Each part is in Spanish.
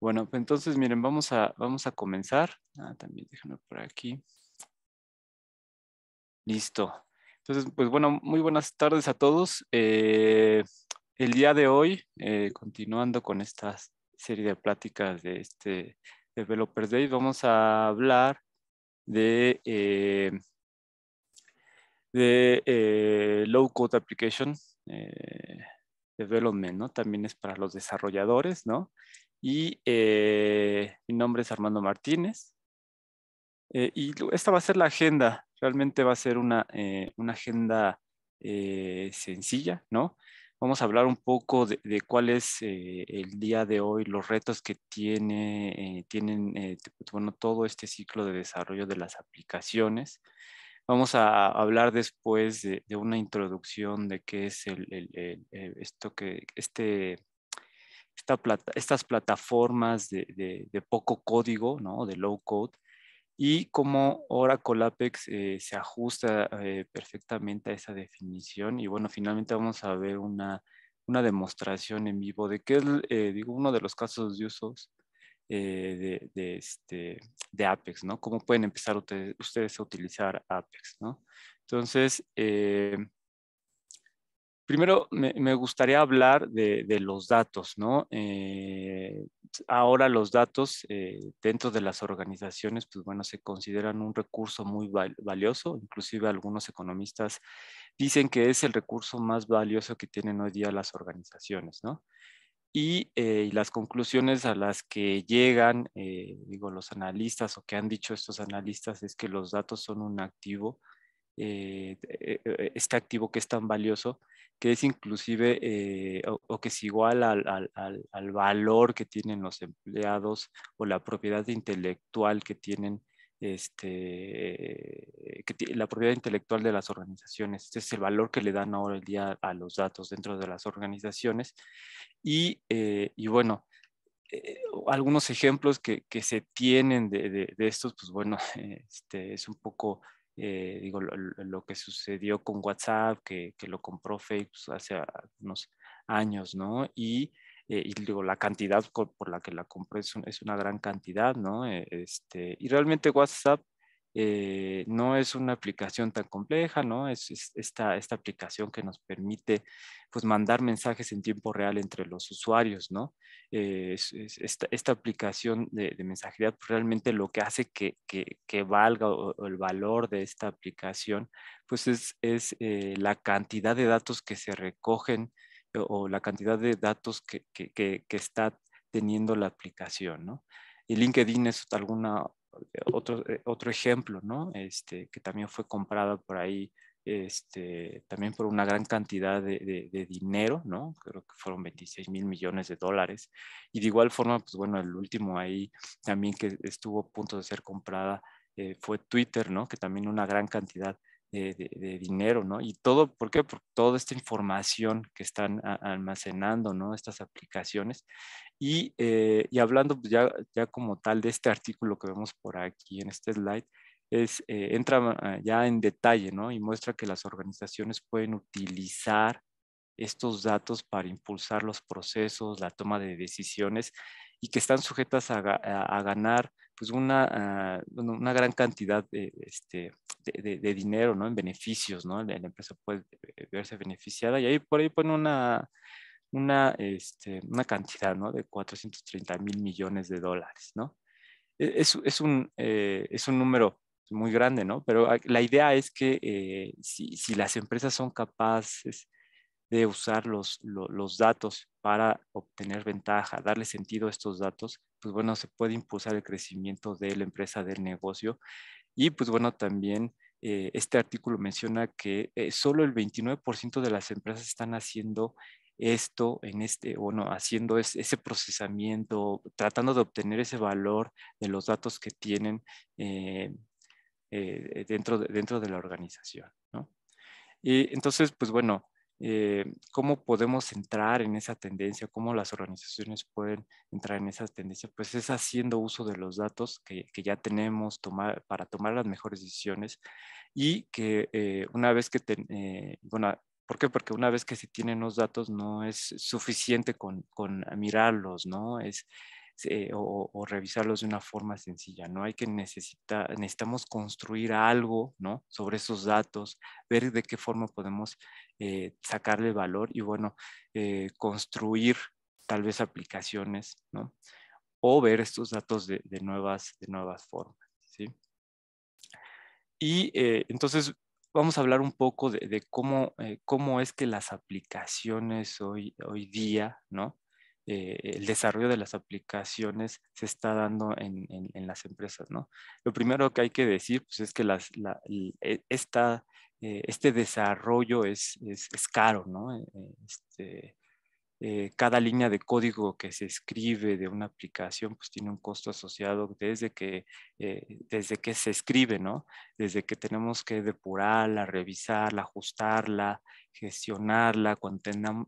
Bueno, pues, entonces miren, vamos a, vamos a comenzar. Ah, también déjenme por aquí. Listo. Entonces, pues bueno, muy buenas tardes a todos. Eh, el día de hoy, eh, continuando con esta serie de pláticas de este Developers Day, vamos a hablar de, eh, de Low Code Application Development, ¿no? También es para los desarrolladores, ¿no? Y eh, mi nombre es Armando Martínez. Eh, y esta va a ser la agenda. Realmente va a ser una, eh, una agenda sencilla, ¿no? Vamos a hablar un poco de, cuál es el día de hoy, los retos que tiene, tienen bueno, todo este ciclo de desarrollo de las aplicaciones. Vamos a hablar después de, una introducción de qué es el, el, esto que, este plata, estas plataformas de, de, poco código, ¿no? de low code, y cómo Oracle Apex eh, se ajusta eh, perfectamente a esa definición. Y bueno, finalmente vamos a ver una, una demostración en vivo de qué es eh, digo, uno de los casos de usos de, de, este, de Apex, ¿no? Cómo pueden empezar ustedes, a utilizar Apex, ¿no? Entonces, Primero, me, gustaría hablar de, los datos, ¿no? Eh, ahora los datos eh, dentro de las organizaciones, pues bueno, se consideran un recurso muy valioso, inclusive algunos economistas dicen que es el recurso más valioso que tienen hoy día las organizaciones, ¿no? Y, eh, las conclusiones a las que llegan, digo, los analistas o que han dicho estos analistas es que los datos son un activo eh, e, e, e, este activo que es tan valioso, que es inclusive eh, o, que es igual al, al, al, valor que tienen los empleados o la propiedad intelectual que tienen. Este, eh, la propiedad intelectual de las organizaciones. Este es el valor que le dan ahora el día a los datos dentro de las organizaciones. Y, y bueno, algunos ejemplos que, que, se tienen de, de, de estos, pues bueno, este, es un poco eh, digo, lo, que sucedió con WhatsApp, que, lo compró Facebook hace unos ah, años, ¿no? Eh, y, digo, la cantidad por, la que la compró es, una gran cantidad, ¿no? Eh, este, y realmente WhatsApp eh, no es una aplicación tan compleja, ¿no? Es, esta, aplicación que nos permite pues, mandar mensajes en tiempo real entre los usuarios, ¿no? Eh, esta, aplicación de, mensajería pues, realmente lo que hace que, que, valga el valor de esta aplicación, pues es, eh, la cantidad de datos que se recogen o, la cantidad de datos que, que está teniendo la aplicación, ¿no? Y LinkedIn es alguna otro, eh, otro ejemplo, ¿no? Este, que también fue comprada por ahí, este, también por una gran cantidad de, dinero, ¿no? Creo que fueron 26 mil millones de dólares. Y de igual forma, pues bueno, el último ahí también que estuvo a punto de ser comprada eh, fue Twitter, ¿no? Que también una gran cantidad de, dinero, ¿no? Y todo, ¿por qué? Por toda esta información que están almacenando, ¿no? Estas aplicaciones. Y, eh, y hablando pues ya, ya como tal de este artículo que vemos por aquí en este slide, es, eh, entra ah, ya en detalle, ¿no? Y muestra que las organizaciones pueden utilizar estos datos para impulsar los procesos, la toma de decisiones y que están sujetas a, ganar pues una, ah, una gran cantidad de, este, de, dinero ¿no? en beneficios, ¿no? la, empresa puede eh, verse beneficiada y ahí por ahí pone una, una, este, una cantidad ¿no? de 430 mil millones de dólares. ¿no? E, es, es un, eh, es un número muy grande, ¿no? Pero ah, la idea es que eh, si, si, las empresas son capaces de usar los, datos para obtener ventaja, darle sentido a estos datos, pues bueno, se puede impulsar el crecimiento de la empresa, del negocio. Y pues bueno, también eh, este artículo menciona que eh, solo el 29% de las empresas están haciendo esto en este, bueno, haciendo ese procesamiento, tratando de obtener ese valor de los datos que tienen eh, dentro, dentro de la organización. ¿no? Y entonces, pues bueno, eh, cómo podemos entrar en esa tendencia, cómo las organizaciones pueden entrar en esa tendencia, pues es haciendo uso de los datos que, que ya tenemos para tomar las mejores decisiones y que eh, una vez que, eh, bueno, ¿por qué? Porque una vez que se tienen los datos no es suficiente con, con mirarlos, ¿no? Es, eh, o, revisarlos de una forma sencilla, ¿no? Hay que necesitar, necesitamos construir algo, ¿no? Sobre esos datos, ver de qué forma podemos eh, sacarle valor y, bueno, eh, construir tal vez aplicaciones, ¿no? O ver estos datos de, nuevas, de nuevas formas, ¿sí? Y entonces vamos a hablar un poco de, cómo, es que las aplicaciones hoy día, ¿no? Eh, el desarrollo de las aplicaciones se está dando en, las empresas, ¿no? Lo primero que hay que decir pues, es que las, e, esta, eh, este desarrollo es, es, es caro, ¿no? Eh, este, eh, cada línea de código que se escribe de una aplicación pues tiene un costo asociado desde que, eh, desde que se escribe, ¿no? Desde que tenemos que depurarla, revisarla, ajustarla, gestionarla, cuando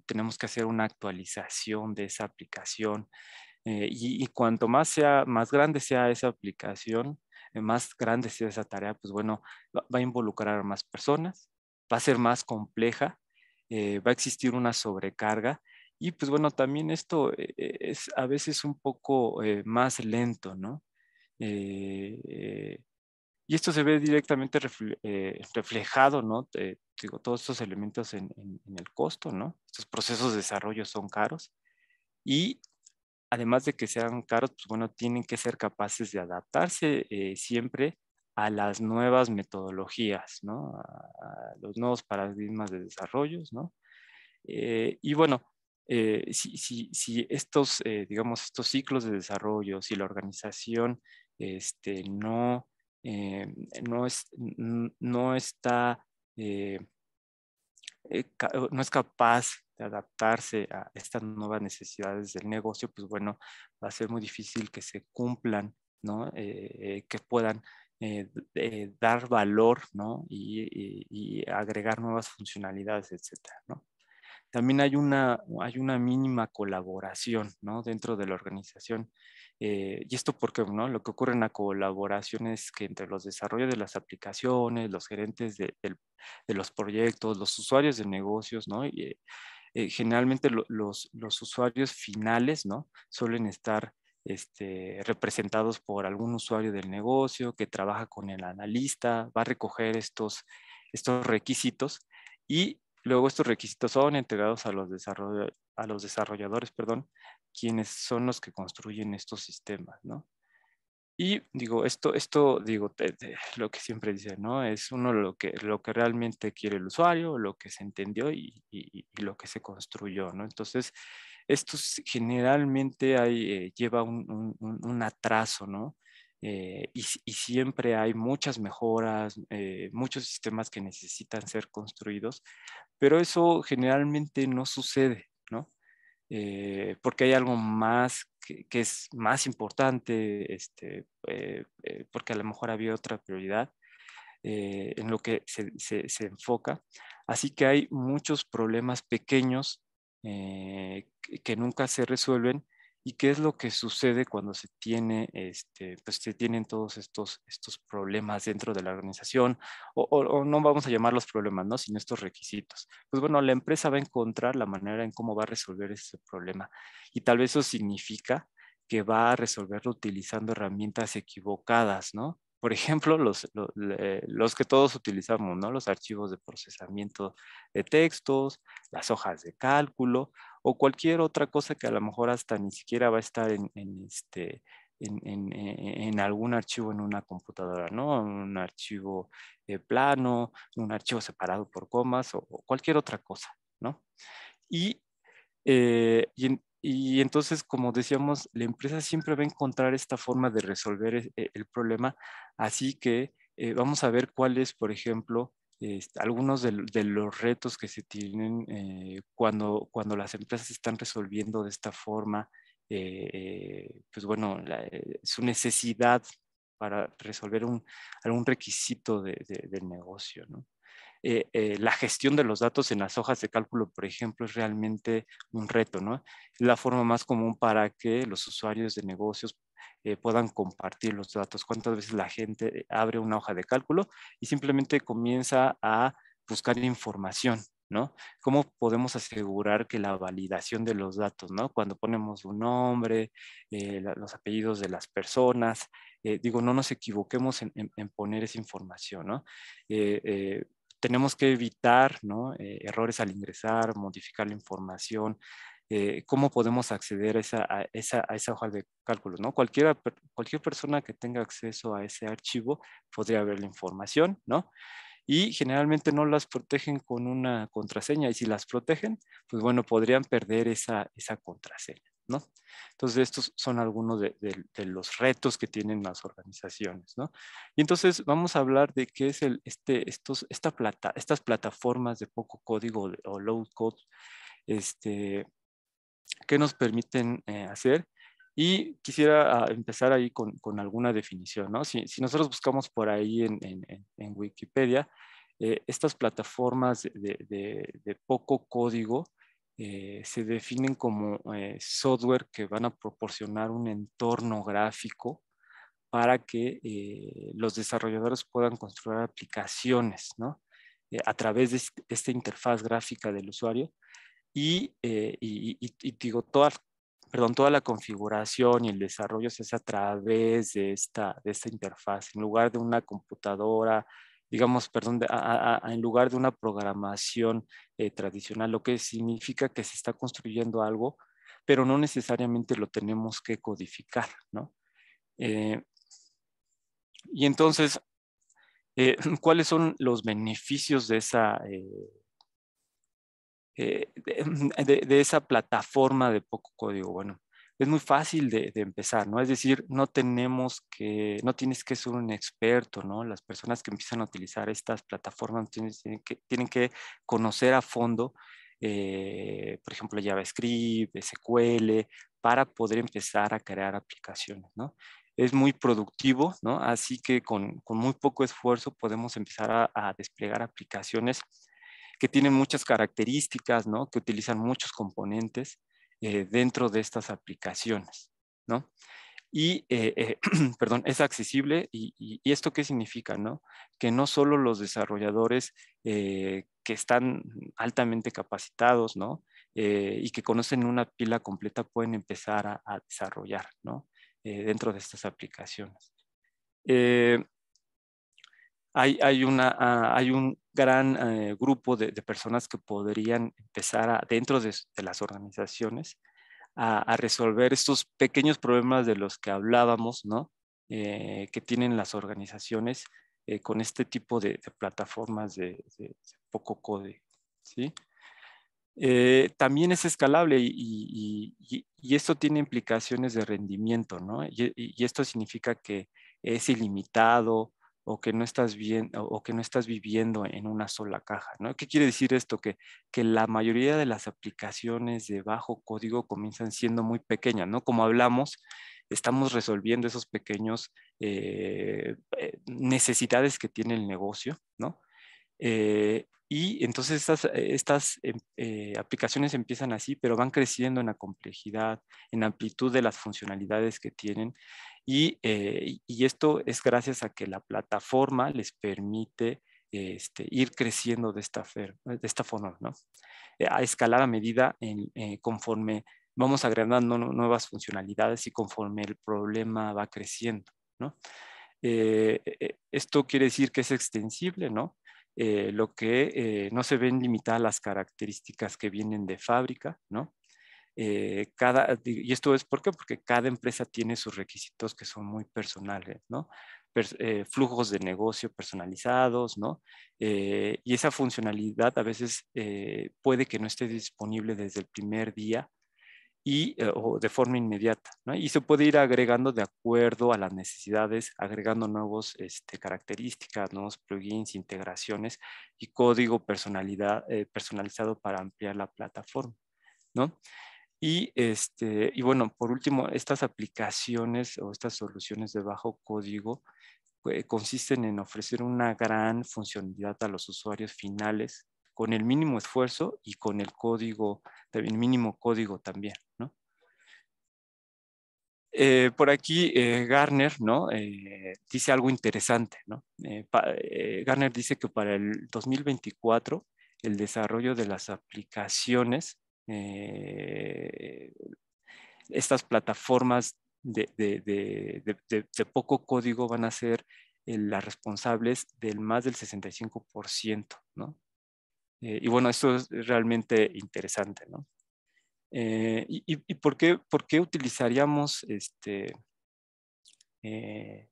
tenemos que hacer una actualización de esa aplicación. Eh, y, cuanto más, sea, más grande sea esa aplicación, más grande sea esa tarea, pues bueno, va, va a involucrar a más personas, va a ser más compleja, va a existir una sobrecarga y pues bueno, también esto e, e, es a veces un poco eh, más lento, ¿no? Eh, eh, y esto se ve directamente reflejado, ¿no? digo, todos estos elementos en, el costo, ¿no? Estos procesos de desarrollo son caros y además de que sean caros, pues bueno, tienen que ser capaces de adaptarse siempre a las nuevas metodologías, ¿no? A, los nuevos paradigmas de desarrollos, ¿no? y bueno, eh, si, estos, eh, digamos, estos ciclos de desarrollo, si la organización este, no, eh, no, es, no está... no es capaz de adaptarse a estas nuevas necesidades del negocio, pues bueno, va a ser muy difícil que se cumplan, ¿no? que puedan dar valor ¿no? y, agregar nuevas funcionalidades, etcétera. ¿no? también hay una, hay una mínima colaboración ¿no? dentro de la organización. Eh, y esto porque ¿no? lo que ocurre en la colaboración es que entre los desarrollos de las aplicaciones, los gerentes de, los proyectos, los usuarios de negocios, ¿no? Y, eh, eh, generalmente los, usuarios finales ¿no? suelen estar este, representados por algún usuario del negocio que trabaja con el analista, va a recoger estos, estos requisitos y Luego estos requisitos son entregados a los, desarrolladores, perdón, quienes son los que construyen estos sistemas, ¿no? Y digo, esto, esto digo, lo que siempre dice, ¿no? Es uno lo que, lo que realmente quiere el usuario, lo que se entendió y, lo que se construyó, ¿no? Entonces, esto generalmente hay, eh, lleva un, atraso, ¿no? Eh, y, siempre hay muchas mejoras, eh, muchos sistemas que necesitan ser construidos, pero eso generalmente no sucede, ¿no? Eh, porque hay algo más que, es más importante, este, porque a lo mejor había otra prioridad en lo que se, se, se, enfoca. Así que hay muchos problemas pequeños que nunca se resuelven ¿Y qué es lo que sucede cuando se, tiene, este, pues, tienen todos estos, estos problemas dentro de la organización? O, no vamos a llamarlos problemas, ¿no? sino estos requisitos. Pues bueno, la empresa va a encontrar la manera en cómo va a resolver ese problema. Y tal vez eso significa que va a resolverlo utilizando herramientas equivocadas, ¿no? Por ejemplo, los, los que todos utilizamos, ¿no? Los archivos de procesamiento de textos, las hojas de cálculo o cualquier otra cosa que a lo mejor hasta ni siquiera va a estar en, este, e, algún archivo en una computadora, ¿no? Un archivo eh, plano, un archivo separado por comas o, cualquier otra cosa, ¿no? Eh, y, entonces, como decíamos, la empresa siempre va a encontrar esta forma de resolver e, e, el, problema, así que eh, vamos a ver cuál es, por ejemplo, este, algunos de, los retos que se tienen eh, cuando, cuando las empresas están resolviendo de esta forma, eh, pues bueno, eh, su necesidad para resolver algún requisito del negocio. la gestión de los datos en las hojas de cálculo, por ejemplo, es realmente un reto, ¿no? la forma más común para que los usuarios de negocios eh, puedan compartir los datos, cuántas veces la gente abre una hoja de cálculo y simplemente comienza a buscar información, ¿no? ¿Cómo podemos asegurar que la validación de los datos, ¿no? Cuando ponemos un nombre, eh, los apellidos de las personas, eh, digo, no nos equivoquemos en, poner esa información, ¿no? tenemos que evitar ¿no? errores al ingresar, modificar la información, eh, cómo podemos acceder a esa, esa, a esa hoja de cálculo. ¿no? Cualquiera, cualquier persona que tenga acceso a ese archivo podría ver la información, ¿no? Y generalmente no las protegen con una contraseña y si las protegen, pues bueno, podrían perder esa, esa contraseña, ¿no? Entonces estos son algunos de, de, de, los retos que tienen las organizaciones, ¿no? Y entonces vamos a hablar de qué es el, este, estos, esta plata, estas plataformas de poco código o low code, este, que nos permiten eh, hacer. Y quisiera ah, empezar ahí con, con, alguna definición, ¿no? Si, si nosotros buscamos por ahí en, en, en Wikipedia, eh, estas plataformas de, de, poco código eh, se definen como software que van a proporcionar un entorno gráfico para que los desarrolladores puedan construir aplicaciones, ¿no? a través este, de esta interfaz gráfica del usuario eh, y, digo, perdón, toda la configuración y el desarrollo se hace a través de esta, esta interfaz, en lugar de una computadora, digamos, perdón, en lugar de una programación eh, tradicional, lo que significa que se está construyendo algo, pero no necesariamente lo tenemos que codificar, ¿no? Eh, y entonces, ¿cuáles son los beneficios de esa... Eh, de, esa plataforma de poco código. Bueno, es muy fácil de, empezar, ¿no? Es decir, no tenemos que, no tienes que ser un experto, ¿no? Las personas que empiezan a utilizar estas plataformas tienen, que, tienen que, conocer a fondo, eh, por ejemplo, JavaScript, SQL, para poder empezar a crear aplicaciones, ¿no? es muy productivo, ¿no? Así que con, con, muy poco esfuerzo podemos empezar a, a desplegar aplicaciones que tienen muchas características, ¿no? Que utilizan muchos componentes eh, dentro de estas aplicaciones, ¿no? Y, eh, eh, perdón, es accesible y, esto qué significa, ¿no? Que no solo los desarrolladores que están altamente capacitados, ¿no? y que conocen una pila completa pueden empezar a, desarrollar, ¿no? dentro de estas aplicaciones. Eh, Ah, hay, un gran eh, grupo de, personas que podrían empezar dentro de, las organizaciones a, resolver estos pequeños problemas de los que hablábamos, ¿no? Eh, que tienen las organizaciones eh, con este tipo de, plataformas de, poco code, ¿sí? también es escalable y, y, esto tiene implicaciones de rendimiento, ¿no? Y, esto significa que es ilimitado, o que no estás bien o que no estás viviendo en una sola caja, ¿no? ¿Qué quiere decir esto? Que, que la mayoría de las aplicaciones de bajo código comienzan siendo muy pequeñas, ¿no? Como hablamos, estamos resolviendo esos pequeños eh, eh, necesidades que tiene el negocio, ¿no? Eh, y entonces estas, eh, estas em, eh, aplicaciones empiezan así, pero van creciendo en la complejidad, en amplitud de las funcionalidades que tienen. Y, y esto es gracias a que la plataforma les permite este, ir creciendo de esta, de esta forma, ¿no? a escalar a medida en, conforme vamos agregando nuevas funcionalidades y conforme el problema va creciendo. ¿no? esto quiere decir que es extensible, ¿no? Eh, lo que eh, no se ven limitadas las características que vienen de fábrica, ¿no? Eh, y esto es porque cada empresa tiene sus requisitos que son muy personales, ¿no? flujos de negocio personalizados, ¿no? y esa funcionalidad a veces puede que no esté disponible desde el primer día y, eh, o de forma inmediata. Y se puede ir agregando de acuerdo a las necesidades, agregando nuevas este, características, nuevos plugins, integraciones y código eh, personalizado para ampliar la plataforma. Este, y, bueno, por último, estas aplicaciones o estas soluciones de bajo código eh, consisten en ofrecer una gran funcionalidad a los usuarios finales con el mínimo esfuerzo y con el código, el mínimo código también. Eh, por aquí eh, Garner ¿no? Eh, dice algo interesante. ¿no? Garner dice que para el 2024 el desarrollo de las aplicaciones, estas plataformas de, de, poco código van a ser las responsables del más del 65%. ¿no? y bueno, esto es realmente interesante. ¿no? Eh, y, por, qué, utilizaríamos este, eh,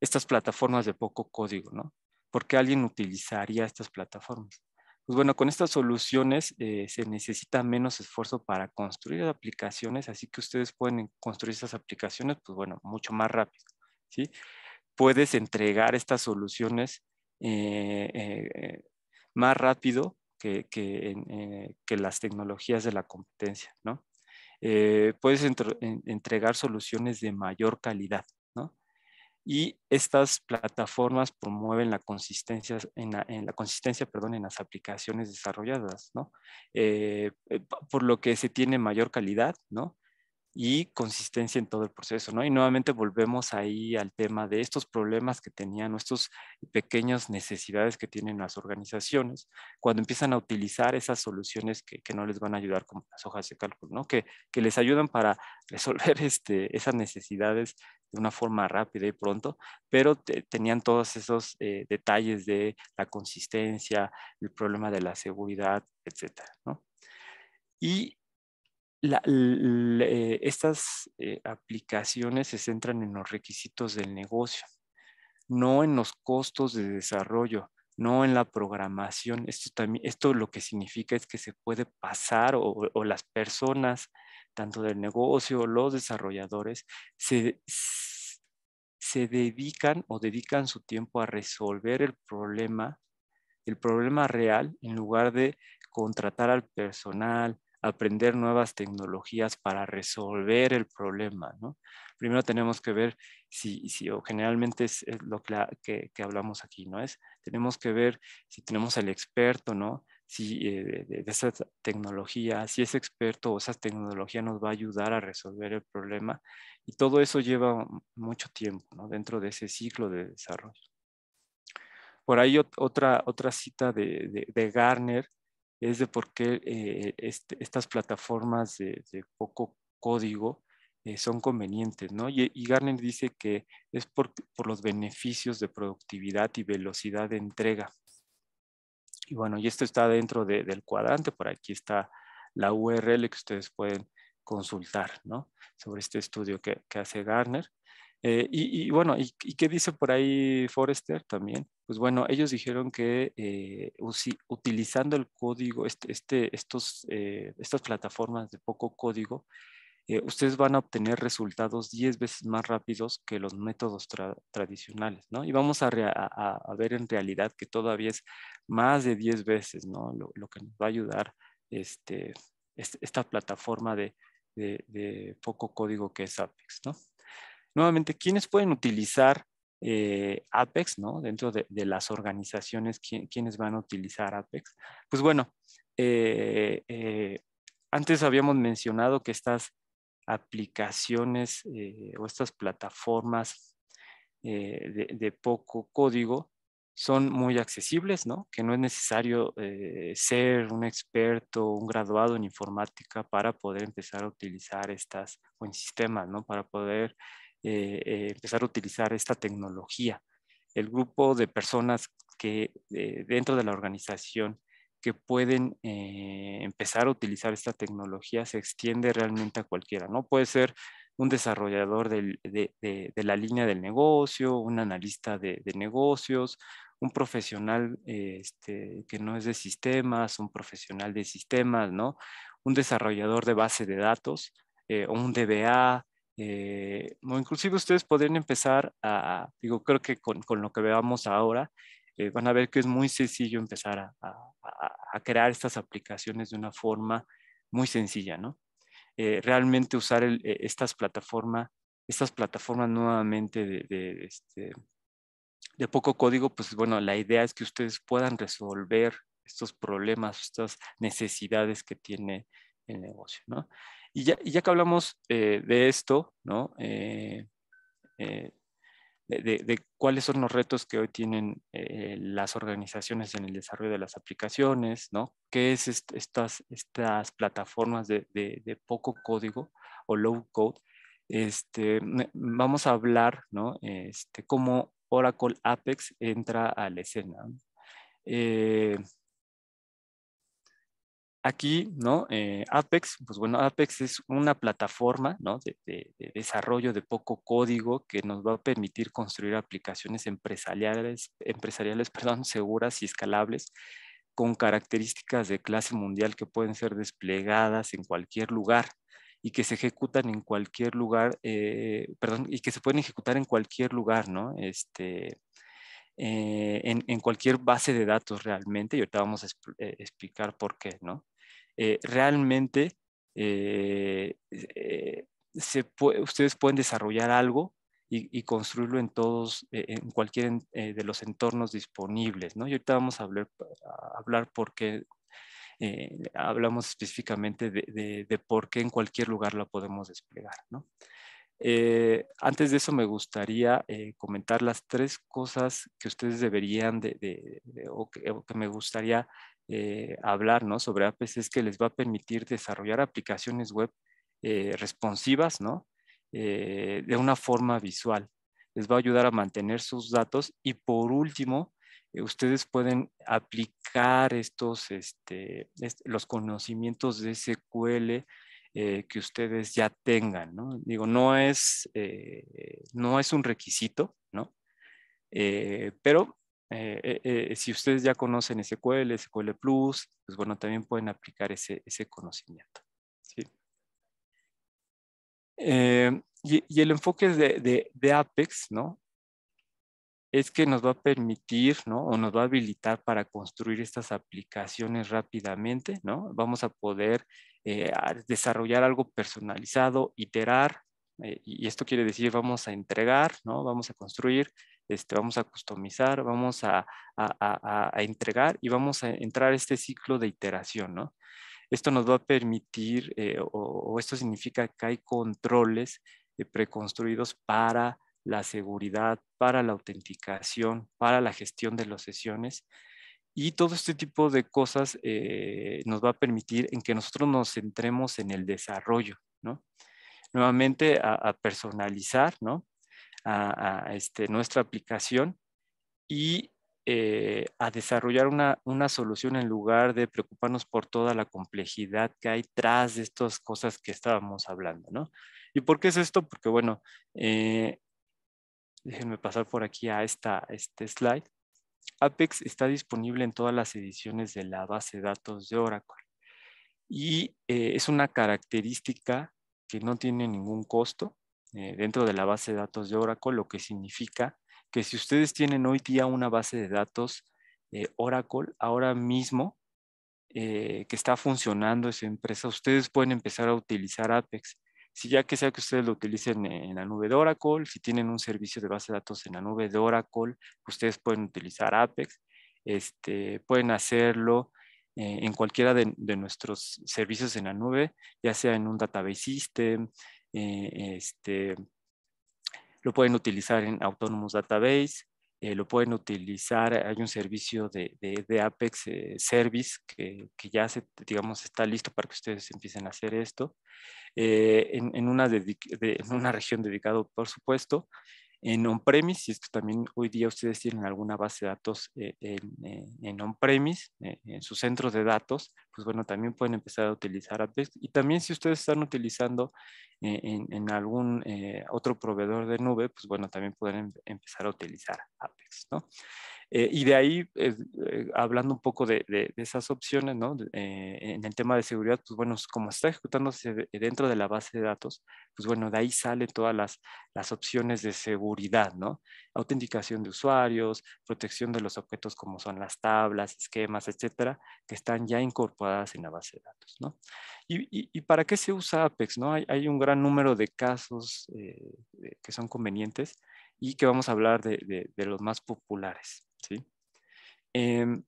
estas plataformas de poco código? ¿no? ¿Por qué alguien utilizaría estas plataformas? Pues bueno, con estas soluciones eh, se necesita menos esfuerzo para construir aplicaciones, así que ustedes pueden construir esas aplicaciones, pues bueno, mucho más rápido, ¿sí? Puedes entregar estas soluciones más rápido eh, que, las tecnologías de la competencia, ¿no? Eh, puedes entregar soluciones de mayor calidad, ¿no? Y estas plataformas promueven la consistencia en la, consistencia, perdón, en las aplicaciones desarrolladas, ¿no? Eh, por lo que se tiene mayor calidad, ¿no? y consistencia en todo el proceso, ¿no? Y nuevamente volvemos ahí al tema de estos problemas que tenían, estos pequeñas necesidades que tienen las organizaciones, cuando empiezan a utilizar esas soluciones que, que no les van a ayudar como las hojas de cálculo, ¿no? Que, que les ayudan para resolver este, esas necesidades de una forma rápida y pronto, pero tenían todos esos eh, detalles de la consistencia, el problema de la seguridad, etcétera, ¿no? Y eh, estas eh, aplicaciones se centran en los requisitos del negocio, no en los costos de desarrollo, no en la programación. Esto, también, esto lo que significa es que se puede pasar o, las personas, tanto del negocio, o los desarrolladores, se, se dedican o dedican su tiempo a resolver el problema, el problema real, en lugar de contratar al personal, aprender nuevas tecnologías para resolver el problema. ¿no? Primero tenemos que ver si, si o generalmente es, lo que, hablamos aquí, ¿no? Es, tenemos que ver si tenemos el experto, ¿no? Si eh, de, esa tecnología, si ese experto o esa tecnología nos va a ayudar a resolver el problema. Y todo eso lleva mucho tiempo, ¿no? Dentro de ese ciclo de desarrollo. Por ahí otra, otra cita de, de Garner es de por qué eh, este, estas plataformas de, poco código eh, son convenientes, ¿no? Y, Garner dice que es por, los beneficios de productividad y velocidad de entrega. Y bueno, y esto está dentro del cuadrante, por aquí está la URL que ustedes pueden consultar, ¿no? Sobre este estudio que, hace Garner. Eh, y, bueno, y, y, qué dice por ahí Forrester también? pues bueno, ellos dijeron que eh, utilizando el código, este, este estos, eh, estas plataformas de poco código, eh, ustedes van a obtener resultados 10 veces más rápidos que los métodos tradicionales, ¿no? Y vamos a, ver en realidad que todavía es más de 10 veces, ¿no? Lo, que nos va a ayudar este, esta plataforma de, de, poco código que es Apex, ¿no? Nuevamente, ¿quiénes pueden utilizar eh, Apex, ¿no? Dentro de, las organizaciones, quienes ¿quiénes van a utilizar Apex? Pues bueno, eh, eh, antes habíamos mencionado que estas aplicaciones o estas plataformas de, de, poco código son muy accesibles, ¿no? Que no es necesario ser un experto, un graduado en informática para poder empezar a utilizar estas, o en sistemas, ¿no? Para poder eh, eh, empezar a utilizar esta tecnología. El grupo de personas que eh, dentro de la organización que pueden empezar a utilizar esta tecnología se extiende realmente a cualquiera, ¿no? Puede ser un desarrollador de, de, la línea del negocio, un analista de, negocios, un profesional este, que no es de sistemas, un profesional de sistemas, ¿no? Un desarrollador de base de datos, eh, un DBA, eh, inclusive ustedes podrían empezar a, digo, creo que con, con lo que veamos ahora, eh, van a ver que es muy sencillo empezar a, a, crear estas aplicaciones de una forma muy sencilla, ¿no? Eh, realmente usar e, estas plataformas, estas plataformas nuevamente de, este, de poco código, pues bueno, la idea es que ustedes puedan resolver estos problemas, estas necesidades que tiene el negocio, ¿no? Y ya, que hablamos eh, de esto, ¿no? Eh, eh, de, cuáles son los retos que hoy tienen las organizaciones en el desarrollo de las aplicaciones, ¿no? ¿Qué es estas, estas plataformas de, poco código o low code? Este, vamos a hablar, ¿no? Este, cómo Oracle Apex entra a la escena. Aquí, ¿no? Eh, Apex, pues bueno, Apex es una plataforma ¿no? de, desarrollo de poco código que nos va a permitir construir aplicaciones empresariales, empresariales perdón, seguras y escalables con características de clase mundial que pueden ser desplegadas en cualquier lugar y que se ejecutan en cualquier lugar, eh, perdón, y que se pueden ejecutar en cualquier lugar, ¿no? Este, eh, en, cualquier base de datos realmente, y ahorita vamos a eh, explicar por qué, ¿no? Eh, realmente ustedes pueden desarrollar algo y, construirlo en todos, en cualquier de los entornos disponibles, ¿no? Y ahorita vamos a hablar, hablar por qué hablamos específicamente de, de, por qué en cualquier lugar lo podemos desplegar. ¿no? Eh, antes de eso me gustaría eh, comentar las tres cosas que ustedes deberían de, o, que, me gustaría eh, hablar sobre sobre es que les va a permitir desarrollar aplicaciones web responsivas de una forma visual. Les va a ayudar a mantener sus datos y por último, ustedes pueden aplicar estos, este, los conocimientos de SQL eh, que ustedes ya tengan, ¿no? Digo, no es, eh, no es un requisito, ¿no? Eh, pero si ustedes ya conocen SQL, SQL Plus, pues bueno, también pueden aplicar ese, conocimiento. ¿sí? Y, el enfoque de, de, Apex, ¿no? es que nos va a permitir, ¿no? O nos va a habilitar para construir estas aplicaciones rápidamente, ¿no? Vamos a poder eh, desarrollar algo personalizado, iterar, eh, y esto quiere decir vamos a entregar, ¿no? Vamos a construir, este, vamos a customizar, vamos a, entregar y vamos a entrar a este ciclo de iteración, ¿no? Esto nos va a permitir, eh, o, esto significa que hay controles preconstruidos para la seguridad, para la autenticación, para la gestión de las sesiones. Y todo este tipo de cosas eh, nos va a permitir en que nosotros nos centremos en el desarrollo, ¿no? Nuevamente a, personalizar, ¿no? A, este, nuestra aplicación y eh, a desarrollar una, una, solución en lugar de preocuparnos por toda la complejidad que hay tras de estas cosas que estábamos hablando, ¿no? ¿Y por qué es esto? Porque, bueno, eh, Déjenme pasar por aquí a esta, este slide. Apex está disponible en todas las ediciones de la base de datos de Oracle y eh, es una característica que no tiene ningún costo eh, dentro de la base de datos de Oracle, lo que significa que si ustedes tienen hoy día una base de datos eh, Oracle ahora mismo que está funcionando esa empresa, ustedes pueden empezar a utilizar Apex si ya que sea que ustedes lo utilicen en la nube de Oracle, si tienen un servicio de base de datos en la nube de Oracle, ustedes pueden utilizar Apex, este, pueden hacerlo eh, en cualquiera de, nuestros servicios en la nube, ya sea en un database system, eh, este, lo pueden utilizar en Autonomous Database, eh, lo pueden utilizar. Eh, hay un servicio de, Apex eh, Service que, ya se, digamos, está listo para que ustedes empiecen a hacer esto en, una en, una región dedicada, por supuesto en on-premise, si es que también hoy día ustedes tienen alguna base de datos eh, eh, en, on-premise, eh, en sus centros de datos, pues bueno, también pueden empezar a utilizar Apex. Y también si ustedes están utilizando en, en, algún otro proveedor de nube, pues bueno, también pueden em, empezar a utilizar Apex, ¿no? Eh, y de ahí, eh, eh, hablando un poco de, esas opciones, ¿no? en el tema de seguridad, pues bueno, como está ejecutándose dentro de la base de datos, pues bueno, de ahí salen todas las, opciones de seguridad, ¿no? Autenticación de usuarios, protección de los objetos como son las tablas, esquemas, etcétera, que están ya incorporadas en la base de datos, ¿no? ¿Y, para qué se usa Apex, no? Hay, un gran número de casos que son convenientes y que vamos a hablar de los más populares. ¿sí? Em,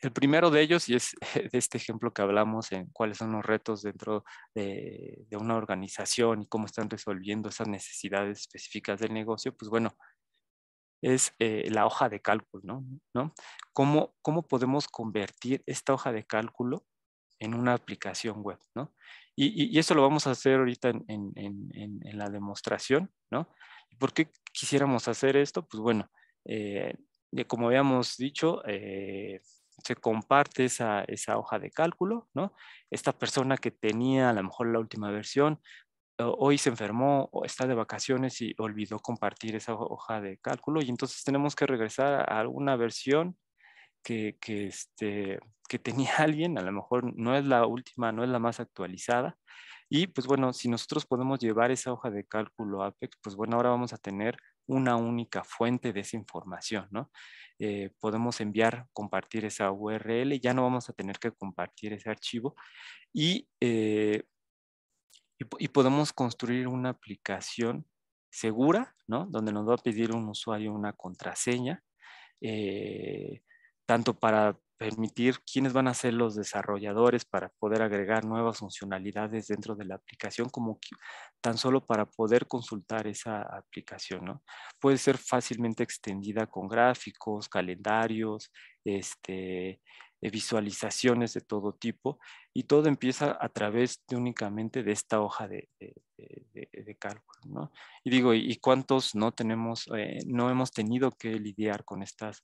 el primero de ellos, y es de este ejemplo que hablamos en cuáles son los retos dentro de, una organización y cómo están resolviendo esas necesidades específicas del negocio, pues bueno, es eh, la hoja de cálculo, ¿no? ¿No? ¿Cómo, ¿Cómo podemos convertir esta hoja de cálculo en una aplicación web, ¿no? Y, eso lo vamos a hacer ahorita en, la demostración, ¿no? ¿Por qué quisiéramos hacer esto? Pues bueno, eh, como habíamos dicho, eh, se comparte esa, esa, hoja de cálculo, ¿no? Esta persona que tenía a lo mejor la última versión, hoy se enfermó o está de vacaciones y olvidó compartir esa hoja de cálculo y entonces tenemos que regresar a alguna versión que, este, que tenía alguien, a lo mejor no es la última, no es la más actualizada. Y pues bueno, si nosotros podemos llevar esa hoja de cálculo a Apex, pues bueno, ahora vamos a tener una única fuente de esa información, ¿no? Eh, podemos enviar, compartir esa URL, ya no vamos a tener que compartir ese archivo y, eh, y, podemos construir una aplicación segura, ¿no? Donde nos va a pedir un usuario una contraseña, eh, tanto para permitir quiénes van a ser los desarrolladores para poder agregar nuevas funcionalidades dentro de la aplicación, como tan solo para poder consultar esa aplicación. ¿no? Puede ser fácilmente extendida con gráficos, calendarios, este, visualizaciones de todo tipo y todo empieza a través únicamente de esta hoja de, cálculo. ¿no? Y digo, ¿y cuántos no tenemos, eh, no hemos tenido que lidiar con estas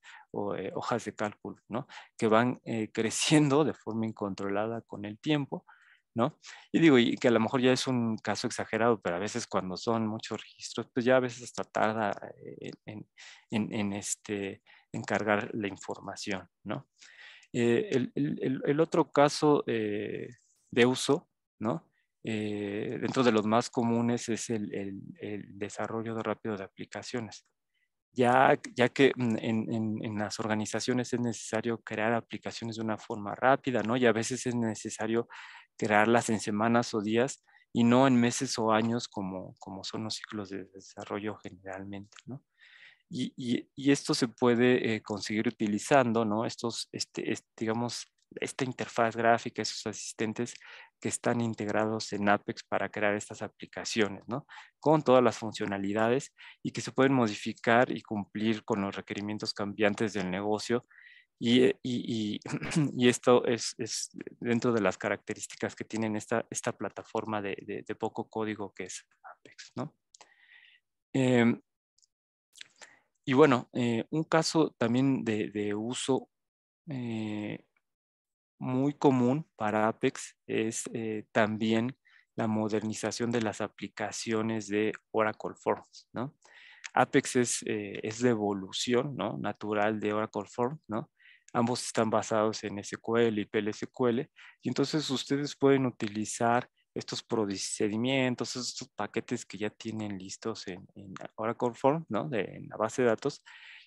eh, hojas de cálculo, ¿no? que van eh, creciendo de forma incontrolada con el tiempo? ¿No? Y digo, y que a lo mejor ya es un caso exagerado, pero a veces cuando son muchos registros, pues ya a veces hasta tarda en, este, en cargar la información, ¿no? Eh, el, otro caso eh, de uso, ¿no? Eh, dentro de los más comunes es el, desarrollo de rápido de aplicaciones. Ya, ya que mm, en, en, las organizaciones es necesario crear aplicaciones de una forma rápida, ¿no? Y a veces es necesario crearlas en semanas o días y no en meses o años como, como son los ciclos de desarrollo generalmente, ¿no? Y, esto se puede eh, conseguir utilizando, ¿no? Estos, este, digamos, esta interfaz gráfica, esos asistentes que están integrados en Apex para crear estas aplicaciones, ¿no? Con todas las funcionalidades y que se pueden modificar y cumplir con los requerimientos cambiantes del negocio. Y, eh, esto es, dentro de las características que tienen esta, esta plataforma de, de poco código que es Apex, ¿no? Eh, y bueno, eh, un caso también de, uso eh, muy común para Apex es eh, también la modernización de las aplicaciones de Oracle Forms, ¿no? Apex es, es la evolución ¿no? natural de Oracle Forms, ¿no? Ambos están basados en SQL y PLSQL, y entonces ustedes pueden utilizar estos procedimientos, estos paquetes que ya tienen listos en, Oracle Form, ¿no? en la base de datos,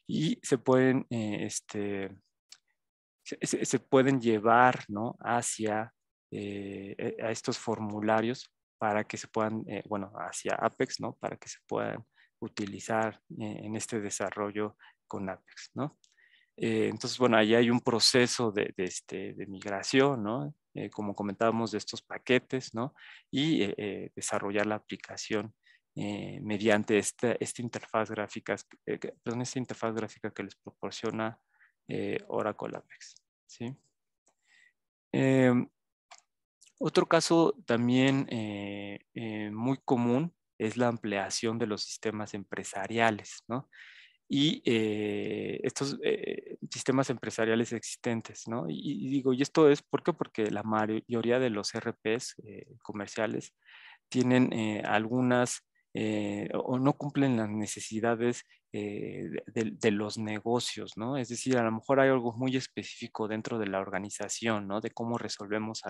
y se pueden, eh, este, se, pueden llevar, ¿no? Hacia eh, e, a estos formularios para que se puedan, eh, bueno, hacia Apex, ¿no? Para que se puedan utilizar e, en este desarrollo con Apex, ¿no? entonces, bueno, ahí hay un proceso de, de este, migración, ¿no? Eh, como comentábamos, de estos paquetes, ¿no? Y eh, eh, desarrollar la aplicación mediante esta, interfaz gráfica, perdón, esta interfaz gráfica que les proporciona Oracle Apex, ¿sí? Em, otro caso también muy común es la ampliación de los sistemas empresariales, ¿no? y eh, estos eh, sistemas empresariales existentes, ¿no? Y, digo, y esto es, ¿por qué? Porque la mayoría de los RPs eh, comerciales tienen algunas o no cumplen las necesidades eh, de, los negocios, ¿no? Es decir, a lo mejor hay algo muy específico dentro de la organización, ¿no? De cómo resolvemos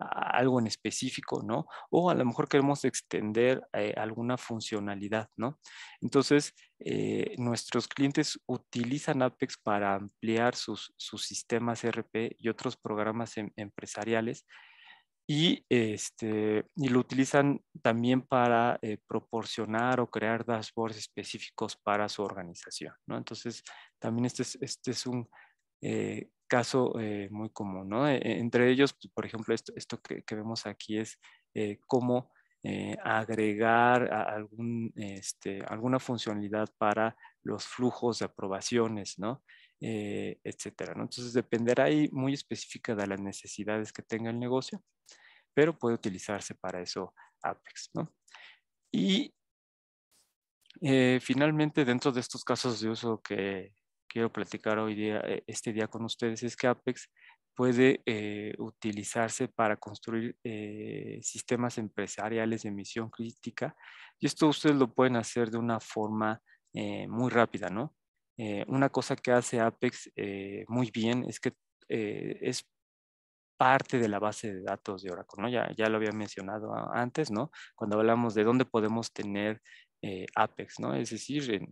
algo en específico, ¿no? O a lo mejor queremos extender eh, alguna funcionalidad, ¿no? Entonces, eh, nuestros clientes utilizan Apex para ampliar sus, sistemas e RP y otros programas em, empresariales y, este, lo utilizan también para eh, proporcionar o crear dashboards específicos para su organización. Entonces, también este es, este un eh, caso eh, muy común. E, e, entre ellos, pues, por ejemplo, esto, que, vemos aquí es cómo agregar este, alguna funcionalidad para los flujos de aprobaciones, eh, etcétera. ¿no? Entonces dependerá ahí muy específica de las necesidades que tenga el negocio, pero puede utilizarse para eso Apex. ¿no? Y eh, finalmente, dentro de estos casos de uso que quiero platicar hoy día, eh, este día con ustedes, es que Apex puede utilizarse para construir sistemas empresariales de emisión crítica. Y esto ustedes lo pueden hacer de una forma muy rápida, ¿no? Eh, una cosa que hace Apex eh, muy bien es que eh, es parte de la base de datos de Oracle, ¿no? Ya, ya lo había mencionado antes, ¿no? Cuando hablamos de dónde podemos tener Apex, ¿no? Es decir,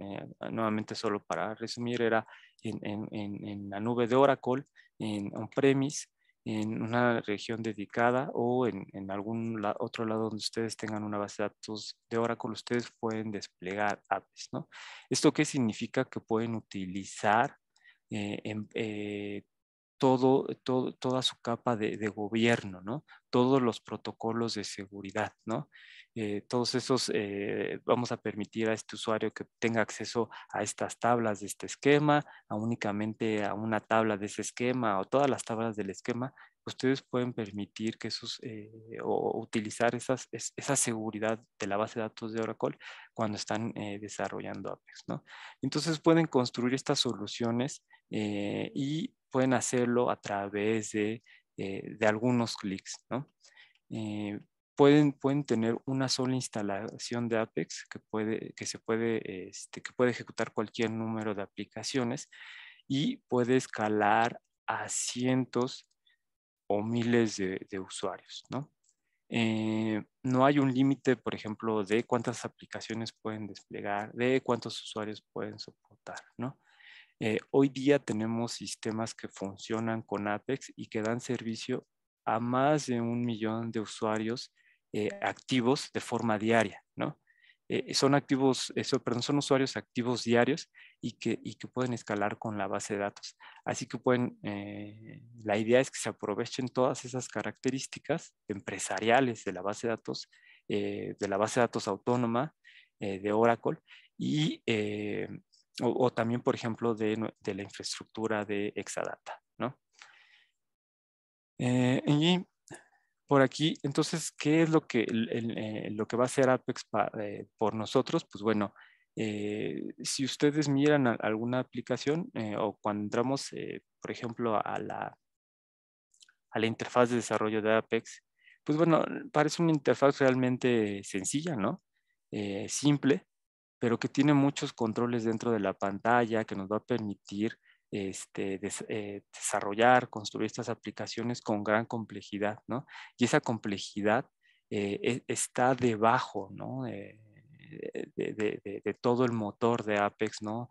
nuevamente solo para resumir, era en, en, en, la nube de Oracle, en on-premise, en una región dedicada o en, en algún otro lado donde ustedes tengan una base de datos de Oracle, ustedes pueden desplegar apps ¿no? ¿Esto qué significa? Que pueden utilizar eh, eh, todo, todo, toda su capa de, de, gobierno, ¿no? Todos los protocolos de seguridad, ¿no? Eh, todos esos, eh, vamos a permitir a este usuario que tenga acceso a estas tablas de este esquema, a únicamente a una tabla de ese esquema o todas las tablas del esquema, ustedes pueden permitir que esos, eh, o utilizar esas, esa seguridad de la base de datos de Oracle cuando están desarrollando Apex, ¿no? Entonces pueden construir estas soluciones y pueden hacerlo a través de, algunos clics, ¿no? pueden, pueden tener una sola instalación de Apex que, puede, que, se puede, este, que puede ejecutar cualquier número de aplicaciones y puede escalar a cientos o miles de, usuarios, ¿no? Eh, no hay un límite, por ejemplo, de cuántas aplicaciones pueden desplegar, de cuántos usuarios pueden soportar, ¿no? Eh, hoy día tenemos sistemas que funcionan con Apex y que dan servicio a más de un millón de usuarios eh, activos de forma diaria, ¿no? Eh, eh, son activos, eso, perdón, son usuarios activos diarios y que, que pueden escalar con la base de datos. Así que pueden, la idea es que se aprovechen todas esas características empresariales de la base de datos, de la base de datos autónoma de Oracle y, o, también, por ejemplo, de, la infraestructura de Exadata, ¿no? y por aquí. Entonces, ¿qué es lo que, eh, lo que va a hacer Apex eh, por nosotros? Pues bueno, eh, si ustedes miran alguna aplicación o cuando entramos, por ejemplo, a la, a la interfaz de desarrollo de Apex, pues bueno, parece una interfaz realmente sencilla, ¿no? simple, pero que tiene muchos controles dentro de la pantalla que nos va a permitir este, eh, desarrollar, construir estas aplicaciones con gran complejidad, ¿no? Y esa complejidad eh, e-, está debajo, ¿no? Eh, de, todo el motor de Apex, ¿no?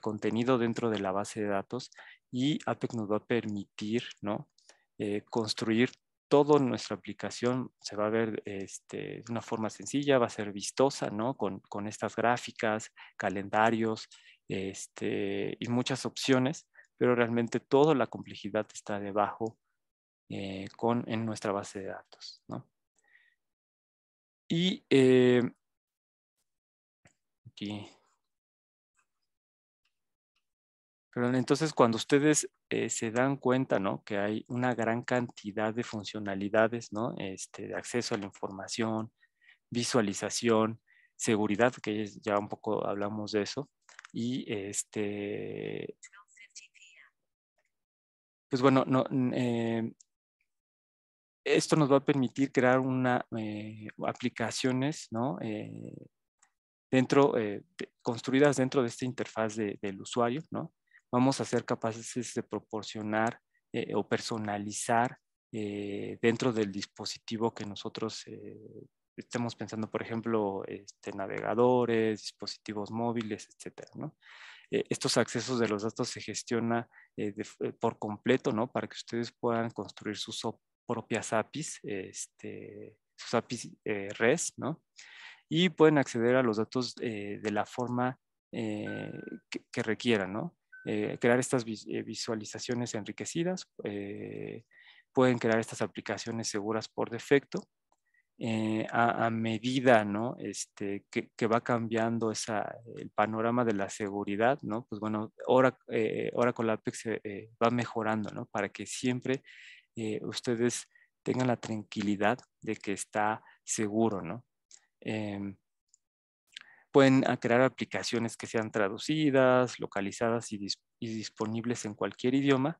contenido dentro de la base de datos y Apex nos va a permitir, ¿no? construir toda nuestra aplicación se va a ver este, de una forma sencilla, va a ser vistosa, ¿no? con estas gráficas, calendarios, este, y muchas opciones, pero realmente toda la complejidad está debajo eh, con, en nuestra base de datos. Y eh, aquí. Pero entonces cuando ustedes eh, se dan cuenta ¿no? que hay una gran cantidad de funcionalidades, ¿no? Este, de acceso a la información, visualización, seguridad, que ya un poco hablamos de eso, y este pues, pues bueno no, eh, esto nos va a permitir crear una eh, aplicaciones ¿no? Eh, dentro construidas dentro de esta interfaz del usuario ¿no? vamos a ser capaces de proporcionar o personalizar dentro del dispositivo que nosotros estemos pensando, por ejemplo, este, navegadores, dispositivos móviles, etc. Eh, estos accesos de los datos se gestiona eh, eh, por completo, ¿no? Para que ustedes puedan construir sus propias APIs, este, sus APIs REST, ¿no? Y pueden acceder a los datos de la forma que, que, requieran, ¿no? crear estas visualizaciones enriquecidas, pueden crear estas aplicaciones seguras por defecto eh, a, medida ¿no? este, que, va cambiando el panorama de la seguridad, ¿no? pues bueno, ahora, eh, ahora con la Apex eh, va mejorando para que siempre ustedes tengan la tranquilidad de que está seguro. ¿no? Em, pueden ah, crear aplicaciones que sean traducidas, localizadas y disponibles en cualquier idioma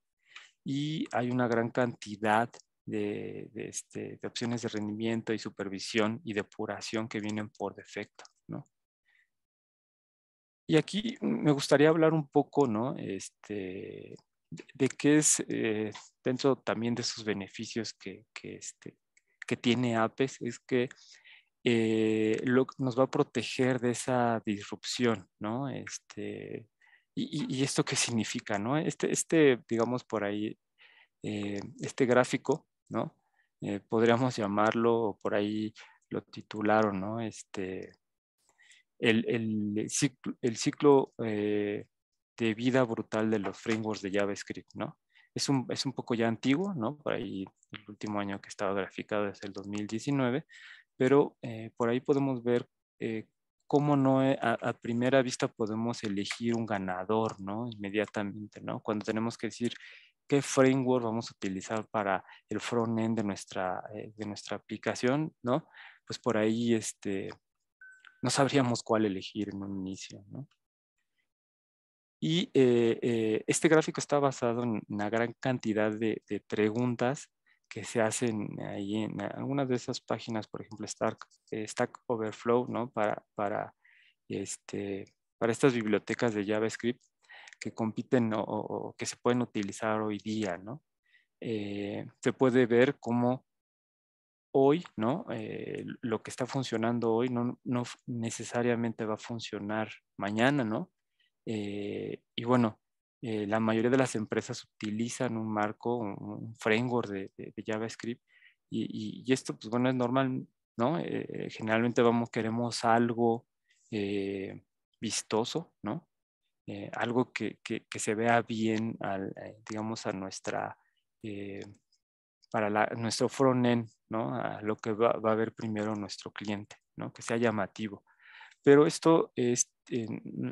y hay una gran cantidad este, de, opciones de rendimiento y supervisión y depuración que vienen por defecto. ¿no? Y aquí me gustaría hablar un poco ¿no? este, de, qué es, eh, dentro también de sus beneficios que, este, tiene APES, es que eh, nos va a proteger de esa disrupción, ¿no? Este, y, esto qué significa, ¿no? Este, este digamos por ahí, eh, este gráfico ¿no? Eh, podríamos llamarlo, por ahí lo titularon, ¿no? Este, el, ciclo, el ciclo eh, de vida brutal de los frameworks de JavaScript, ¿no? Es un, es un poco ya antiguo, ¿no? Por ahí el último año que estaba graficado es el 2019, pero eh, por ahí podemos ver cómo no a, a, primera vista podemos elegir un ganador, ¿no? Inmediatamente, ¿no? Cuando tenemos que decir qué framework vamos a utilizar para el front-end de nuestra, eh, de nuestra aplicación, ¿no? Pues por ahí este, no sabríamos cuál elegir en un inicio, ¿no? Y eh, eh, este gráfico está basado en una gran cantidad de, preguntas que se hacen ahí en algunas de esas páginas, por ejemplo, Stack, Stack Overflow, ¿no? Para, para, este, para estas bibliotecas de JavaScript que compiten o, que se pueden utilizar hoy día, ¿no? Eh, se puede ver cómo hoy, ¿no? Eh, lo que está funcionando hoy no, necesariamente va a funcionar mañana, ¿no? Eh, y bueno, la mayoría de las empresas utilizan un marco, un, framework de, JavaScript y, esto, pues bueno, es normal, ¿no? generalmente vamos, queremos algo vistoso, ¿no? Eh, algo que, se vea bien, al, eh, digamos, a nuestra, eh, para nuestro front-end, ¿no? A lo que va, a ver primero nuestro cliente, ¿no? Que sea llamativo. Pero esto es,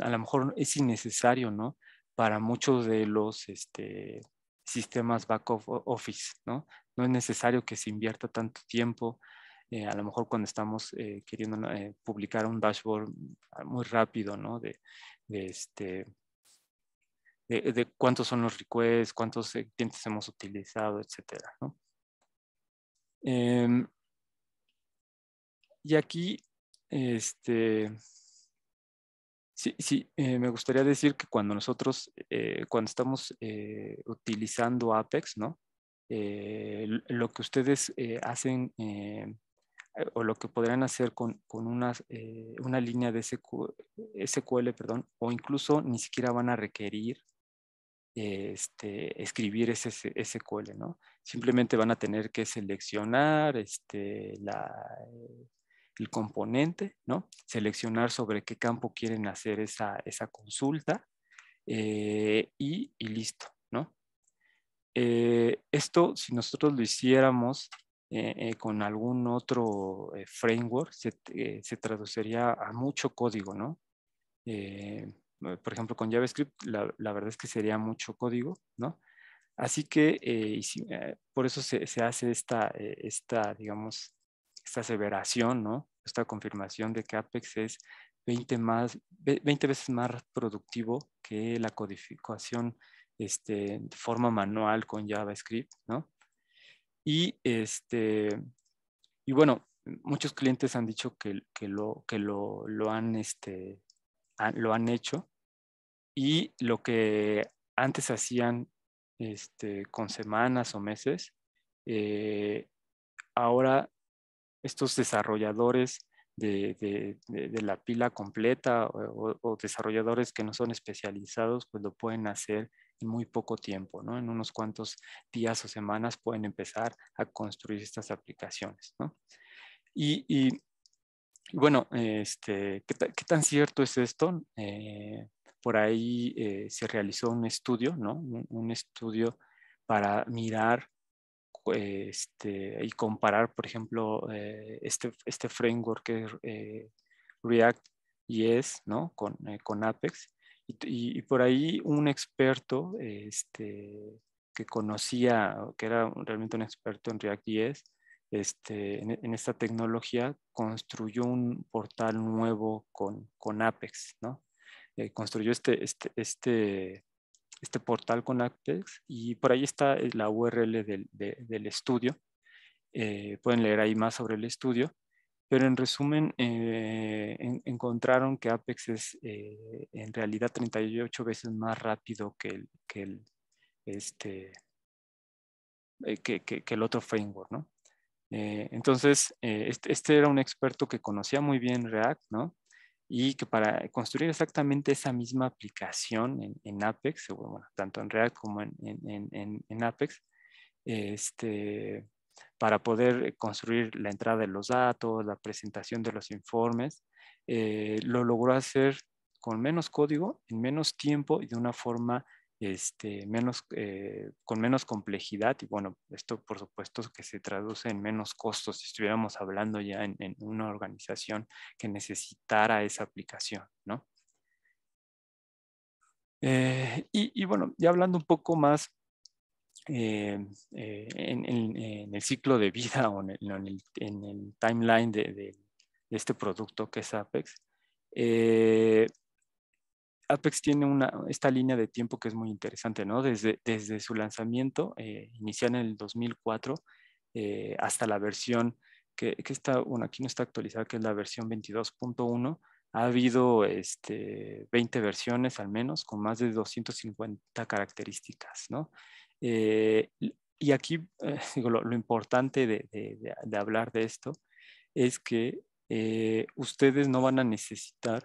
a lo mejor es innecesario, ¿no? Para muchos de los este, sistemas back office, ¿no? No es necesario que se invierta tanto tiempo, eh, a lo mejor cuando estamos eh, queriendo eh, publicar un dashboard muy rápido, ¿no? De, este, de, cuántos son los requests, cuántos clientes hemos utilizado, etcétera, ¿no? Em, y aquí, este, Sí, sí me gustaría decir que cuando nosotros, cuando estamos utilizando Apex, ¿no? lo que ustedes hacen eh, o lo que podrían hacer con, eh, una, línea de SQL, SQL, perdón, o incluso ni siquiera van a requerir este, escribir ese SQL, ¿no? Simplemente van a tener que seleccionar este, la, el componente, ¿no? Seleccionar sobre qué campo quieren hacer esa, consulta eh, y, listo, ¿no? esto, si nosotros lo hiciéramos eh, eh, con algún otro eh, framework se, traduciría a mucho código, ¿no? por ejemplo, con JavaScript, la, verdad es que sería mucho código, ¿no? Así que por eso se, hace esta, esta, digamos, esta aseveración, ¿no? Esta confirmación de que Apex es 20, más, 20 veces más productivo que la codificación este, de forma manual con JavaScript, ¿no? Y, este, y bueno, muchos clientes han dicho que, que lo, este, han, lo han hecho y lo que antes hacían este, con semanas o meses, eh, ahora estos desarrolladores de, la pila completa o, desarrolladores que no son especializados, pues lo pueden hacer en muy poco tiempo, ¿no? En unos cuantos días o semanas pueden empezar a construir estas aplicaciones, ¿no? Y, bueno, este, ¿qué, tan cierto es esto? Eh, por ahí eh, se realizó un estudio, ¿no? Un, estudio para mirar eh, este, y comparar, por ejemplo, este, este, framework que React y es, ¿no? Con, con Apex y, por ahí un experto este, que conocía, que era realmente un experto en React este, en, esta tecnología, construyó un portal nuevo con, Apex, ¿no? Eh, construyó este, este, este, portal con Apex y por ahí está eh, la URL del, estudio. Eh, pueden leer ahí más sobre el estudio. Pero en resumen, eh, encontraron que Apex es eh, en realidad 38 veces más rápido que el, que el, este, eh, que, que, el otro framework, ¿no? entonces, este, este, era un experto que conocía muy bien React, ¿no? Y que para construir exactamente esa misma aplicación en, en Apex, bueno, tanto en React como en, en, en Apex, este, para poder eh, construir la entrada de los datos, la presentación de los informes, eh, lo logró hacer con menos código, en menos tiempo y de una forma este, menos, eh, con menos complejidad. Y bueno, esto por supuesto que se traduce en menos costos si estuviéramos hablando ya en, una organización que necesitara esa aplicación, ¿no? y, bueno, ya hablando un poco más eh, eh, en, el ciclo de vida o en el, timeline de, este producto que es Apex, eh, Apex tiene una, esta línea de tiempo que es muy interesante, ¿no? Desde, desde su lanzamiento inicial en el 2004 hasta la versión que, está, bueno, aquí no está actualizada, que es la versión 22.1. Ha habido este, 20 versiones al menos con más de 250 características, ¿no? Eh, y aquí eh, lo, importante de, hablar de esto es que eh, ustedes no van a necesitar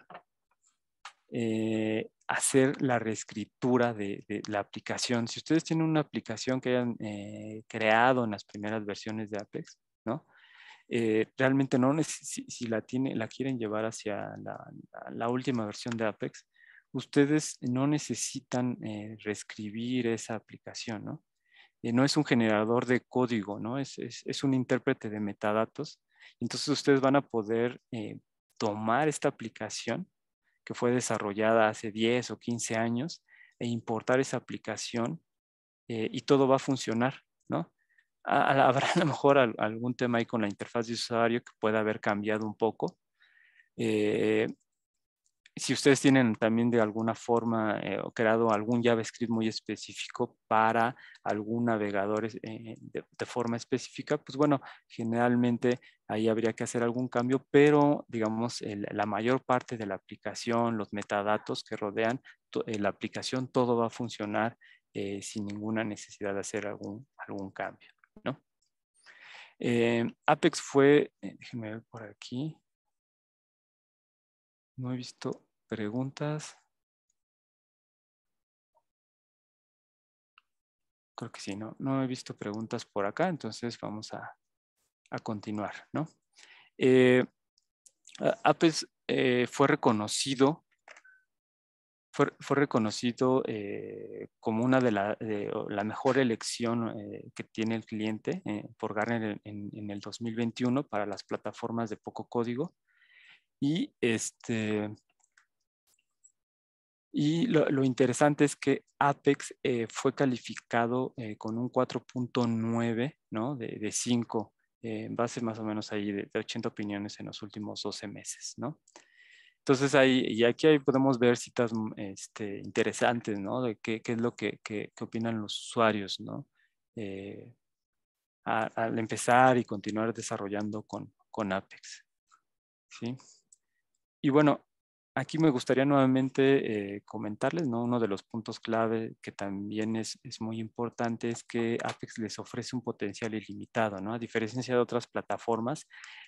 hacer la reescritura de, la aplicación. Si ustedes tienen una aplicación que hayan creado en las primeras versiones de Apex, ¿no? realmente no si, la, tiene, la quieren llevar hacia la última versión de Apex, ustedes no necesitan eh, reescribir esa aplicación, ¿no? Eh, no es un generador de código, ¿no? Es, un intérprete de metadatos. Entonces ustedes van a poder eh, tomar esta aplicación que fue desarrollada hace 10 o 15 años e importar esa aplicación y todo va a funcionar, ¿no? habrá a lo mejor algún tema ahí con la interfaz de usuario que pueda haber cambiado un poco, si ustedes tienen también de alguna forma eh, creado algún JavaScript muy específico para algún navegador eh, de, forma específica, pues bueno, generalmente ahí habría que hacer algún cambio, pero digamos la mayor parte de la aplicación, los metadatos que rodean eh, la aplicación, todo va a funcionar sin ninguna necesidad de hacer algún, algún cambio, Apex fue, déjenme ver por aquí, no he visto preguntas. Creo que sí, no, no he visto preguntas por acá, entonces vamos a, continuar, ¿no? Eh, APES eh, fue reconocido fue, reconocido eh, como una de la, de, la mejor elección que tiene el cliente por Garner en, en, el 2021 para las plataformas de poco código y este y lo, lo interesante es que Apex eh, fue calificado eh, con un 4.9 ¿no? de, de 5, eh, en base más o menos ahí de, de, 80 opiniones en los últimos 12 meses. ¿no? Entonces ahí, y aquí ahí podemos ver citas mm, este, interesantes, ¿no? De qué, qué es lo que, que, opinan los usuarios, ¿no? al empezar y continuar desarrollando con, con Apex. ¿sí? Y bueno, Aquí me gustaría nuevamente eh, comentarles, ¿no? uno de los puntos clave que también es, muy importante es que Apex les ofrece un potencial ilimitado, ¿no? a diferencia de otras plataformas,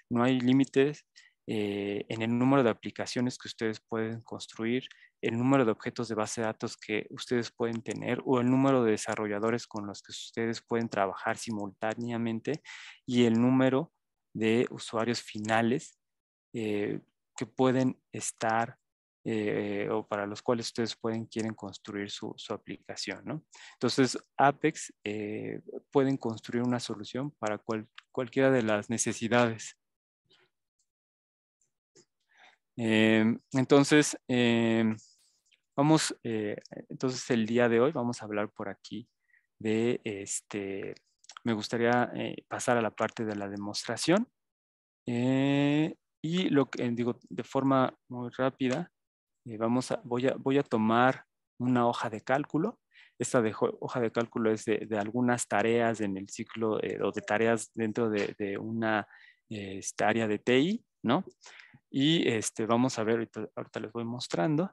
no hay límites eh, en el número de aplicaciones que ustedes pueden construir, el número de objetos de base de datos que ustedes pueden tener o el número de desarrolladores con los que ustedes pueden trabajar simultáneamente y el número de usuarios finales eh, que pueden estar eh, o para los cuales ustedes pueden, quieren construir su, aplicación. ¿no? Entonces, Apex eh, pueden construir una solución para cualquiera de las necesidades. Em, entonces, em, vamos, eh, entonces el día de hoy vamos a hablar por aquí de este, me gustaría pasar a la parte de la demostración. y lo que digo de forma muy rápida, eh, vamos a, voy, a, voy a tomar una hoja de cálculo. Esta hoja de cálculo es de, algunas tareas en el ciclo eh, o de tareas dentro de, una eh, este, área de TI, ¿no? Y este, vamos a ver, ahorita les voy mostrando.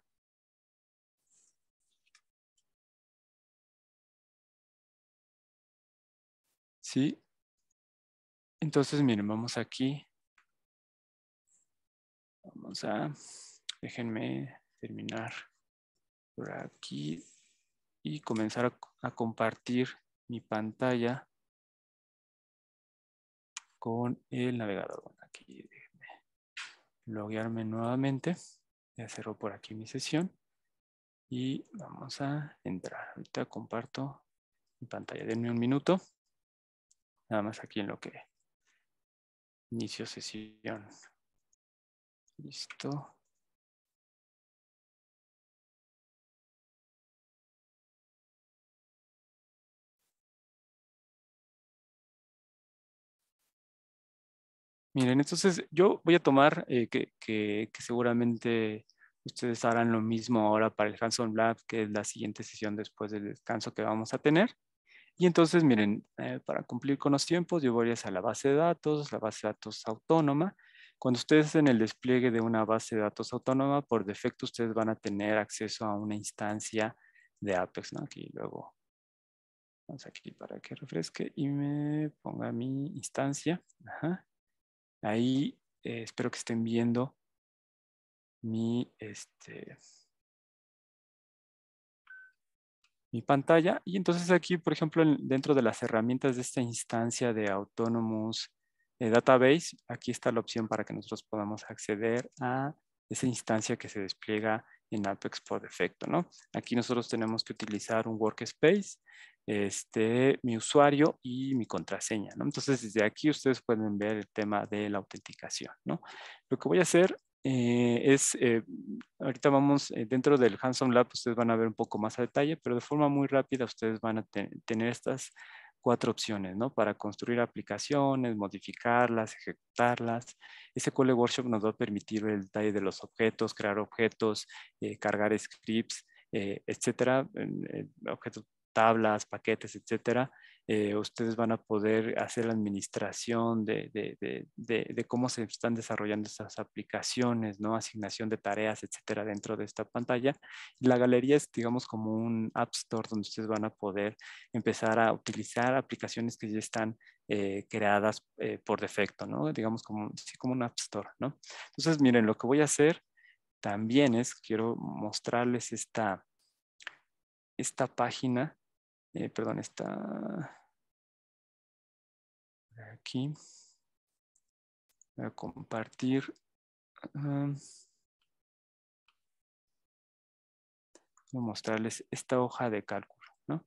Sí. Entonces, miren, vamos aquí. Vamos a, déjenme terminar por aquí y comenzar a, compartir mi pantalla con el navegador. aquí déjenme loguearme nuevamente. Ya cerró por aquí mi sesión y vamos a entrar. Ahorita comparto mi pantalla. Denme un minuto. Nada más aquí en lo que inicio sesión. Listo. Miren, entonces yo voy a tomar eh, que, seguramente ustedes harán lo mismo ahora para el Hanson Lab, que es la siguiente sesión después del descanso que vamos a tener. Y entonces, miren, eh, para cumplir con los tiempos, yo voy a a la base de datos, la base de datos autónoma. Cuando ustedes hacen el despliegue de una base de datos autónoma, por defecto ustedes van a tener acceso a una instancia de Apex, ¿no? Aquí luego, vamos aquí para que refresque y me ponga mi instancia. Ajá. Ahí eh, espero que estén viendo mi, este, mi pantalla. Y entonces aquí, por ejemplo, dentro de las herramientas de esta instancia de Autonomous eh, Database, aquí está la opción para que nosotros podamos acceder a esa instancia que se despliega en Apex por defecto, ¿no? Aquí nosotros tenemos que utilizar un workspace este, mi usuario y mi contraseña, ¿no? Entonces, desde aquí ustedes pueden ver el tema de la autenticación, ¿no? Lo que voy a hacer eh, es, eh, ahorita vamos, eh, dentro del Handsome Lab ustedes van a ver un poco más a detalle, pero de forma muy rápida ustedes van a tener estas cuatro opciones, ¿no? Para construir aplicaciones, modificarlas, ejecutarlas. Ese Cole Workshop nos va a permitir el detalle de los objetos, crear objetos, cargar scripts, etcétera, objetos tablas, paquetes, etcétera, eh, ustedes van a poder hacer la administración de, cómo se están desarrollando estas aplicaciones, ¿no? Asignación de tareas, etcétera, dentro de esta pantalla. La galería es, digamos, como un App Store donde ustedes van a poder empezar a utilizar aplicaciones que ya están eh, creadas eh, por defecto, ¿no? Digamos, como, como un App Store, ¿no? Entonces, miren, lo que voy a hacer también es, quiero mostrarles esta, esta página eh, perdón, está aquí. Voy a compartir. Ah, voy a mostrarles esta hoja de cálculo, ¿no?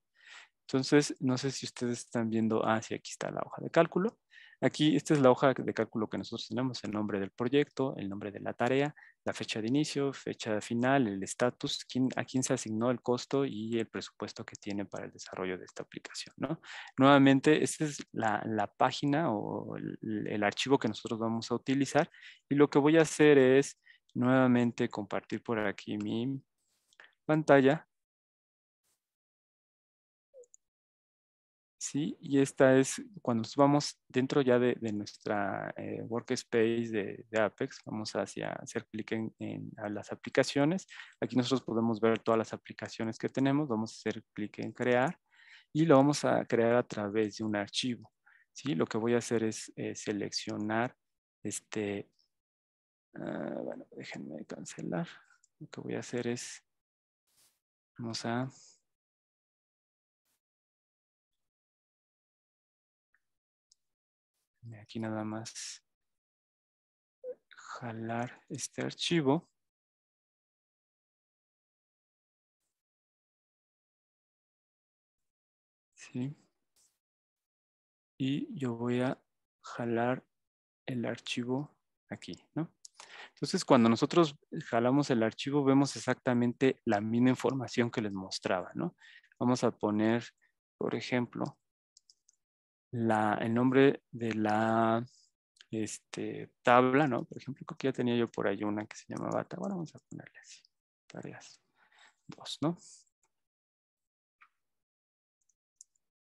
Entonces, no sé si ustedes están viendo, ah, sí, aquí está la hoja de cálculo. Aquí, esta es la hoja de cálculo que nosotros tenemos, el nombre del proyecto, el nombre de la tarea, la fecha de inicio, fecha final, el estatus, a quién se asignó el costo y el presupuesto que tiene para el desarrollo de esta aplicación. ¿no? Nuevamente, esta es la, la página o el, el, archivo que nosotros vamos a utilizar y lo que voy a hacer es nuevamente compartir por aquí mi pantalla ¿sí? Y esta es cuando nos vamos dentro ya de, nuestra eh, workspace de, Apex, vamos hacia hacer clic en, las aplicaciones. Aquí nosotros podemos ver todas las aplicaciones que tenemos, vamos a hacer clic en crear y lo vamos a crear a través de un archivo, ¿sí? Lo que voy a hacer es eh, seleccionar este, ah, bueno, déjenme cancelar. Lo que voy a hacer es, vamos a aquí nada más jalar este archivo. Sí. Y yo voy a jalar el archivo aquí, ¿no? Entonces, cuando nosotros jalamos el archivo, vemos exactamente la misma información que les mostraba, ¿no? Vamos a poner, por ejemplo, el nombre de la este, tabla, ¿no? Por ejemplo, creo que ya tenía yo por ahí una que se llamaba, bueno, vamos a ponerle así, tareas 2, ¿no?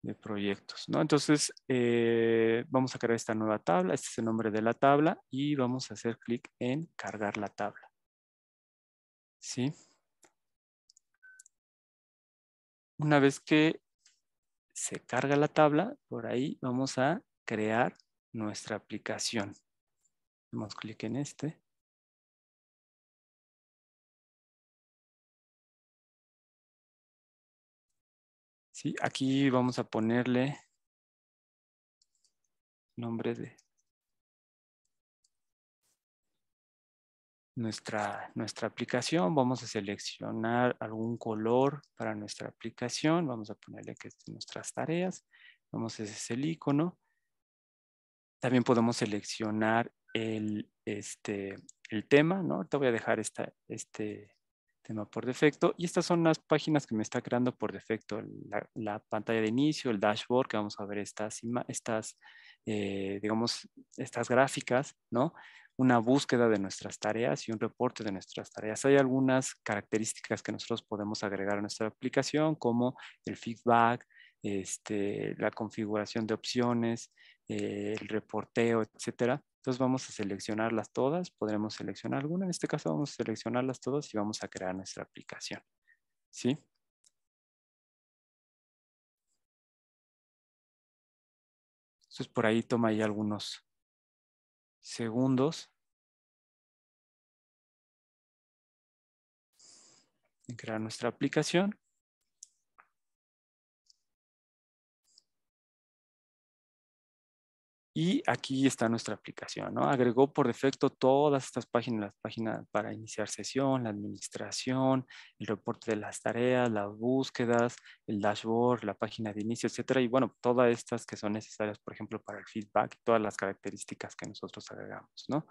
de proyectos, ¿no? Entonces, eh, vamos a crear esta nueva tabla, este es el nombre de la tabla y vamos a hacer clic en cargar la tabla. ¿Sí? Una vez que se carga la tabla, por ahí vamos a crear nuestra aplicación. Hacemos clic en este. Sí, aquí vamos a ponerle nombre de nuestra, nuestra aplicación. Vamos a seleccionar algún color para nuestra aplicación. Vamos a ponerle que es nuestras tareas. Vamos, ese es el icono. También podemos seleccionar el, este, el tema, ¿no? Ahorita voy a dejar esta, este tema por defecto. Y estas son las páginas que me está creando por defecto. La, pantalla de inicio, el dashboard, que vamos a ver estas, estas eh, digamos, estas gráficas, ¿no? una búsqueda de nuestras tareas y un reporte de nuestras tareas. Hay algunas características que nosotros podemos agregar a nuestra aplicación, como el feedback, este, la configuración de opciones, eh, el reporteo, etcétera. Entonces vamos a seleccionarlas todas, podremos seleccionar alguna, en este caso vamos a seleccionarlas todas y vamos a crear nuestra aplicación. ¿Sí? Entonces por ahí toma ahí algunos, segundos. crear nuestra aplicación. Y aquí está nuestra aplicación, ¿no? Agregó por defecto todas estas páginas, las páginas para iniciar sesión, la administración, el reporte de las tareas, las búsquedas, el dashboard, la página de inicio, etcétera. Y bueno, todas estas que son necesarias, por ejemplo, para el feedback, todas las características que nosotros agregamos, ¿no?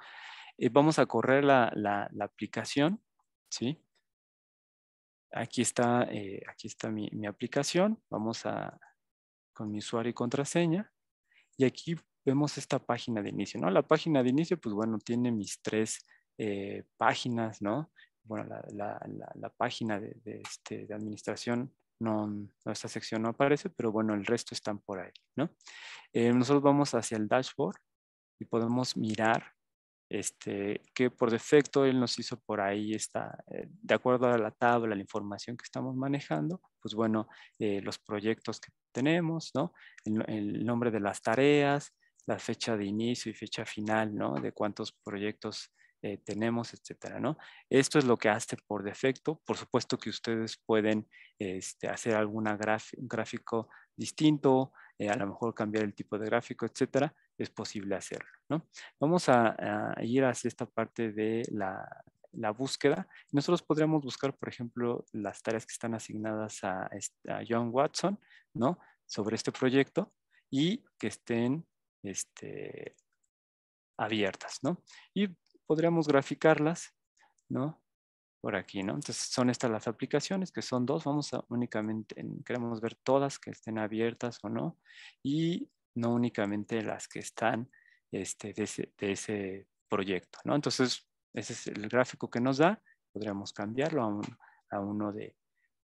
Eh, vamos a correr la, aplicación, ¿sí? Aquí está, eh, aquí está mi, mi aplicación. Vamos a, con mi usuario y contraseña. Y aquí vemos esta página de inicio, ¿no? La página de inicio, pues bueno, tiene mis tres eh, páginas, ¿no? Bueno, la, la, página de, este, de administración no, esta sección no aparece, pero bueno, el resto están por ahí, ¿no? Eh, nosotros vamos hacia el dashboard y podemos mirar este, que por defecto él nos hizo por ahí está eh, de acuerdo a la tabla, la información que estamos manejando, pues bueno, los proyectos que tenemos, ¿no? el, nombre de las tareas, la fecha de inicio y fecha final, ¿no? De cuántos proyectos eh, tenemos, etcétera, ¿no? Esto es lo que hace por defecto. Por supuesto que ustedes pueden este, hacer algún gráfico distinto, eh, a lo mejor cambiar el tipo de gráfico, etcétera. Es posible hacerlo, ¿no? Vamos a, ir hacia esta parte de la, búsqueda. Nosotros podríamos buscar, por ejemplo, las tareas que están asignadas a, a John Watson, ¿no? Sobre este proyecto y que estén este, abiertas, ¿no? Y podríamos graficarlas, ¿no? Por aquí, ¿no? Entonces son estas las aplicaciones, que son dos, vamos a únicamente, queremos ver todas que estén abiertas o no, y no únicamente las que están este, de, ese, proyecto, ¿no? Entonces ese es el gráfico que nos da, podríamos cambiarlo a, uno de,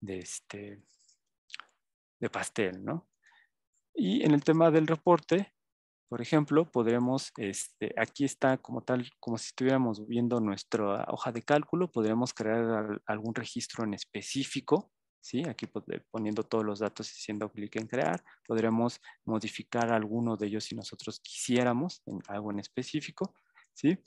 de, este, de pastel, ¿no? Y en el tema del reporte, por ejemplo, podremos, este, aquí está como tal, como si estuviéramos viendo nuestra hoja de cálculo, podremos crear algún registro en específico, ¿sí? Aquí poniendo todos los datos y haciendo clic en crear, podremos modificar alguno de ellos si nosotros quisiéramos, en algo en específico, ¿sí?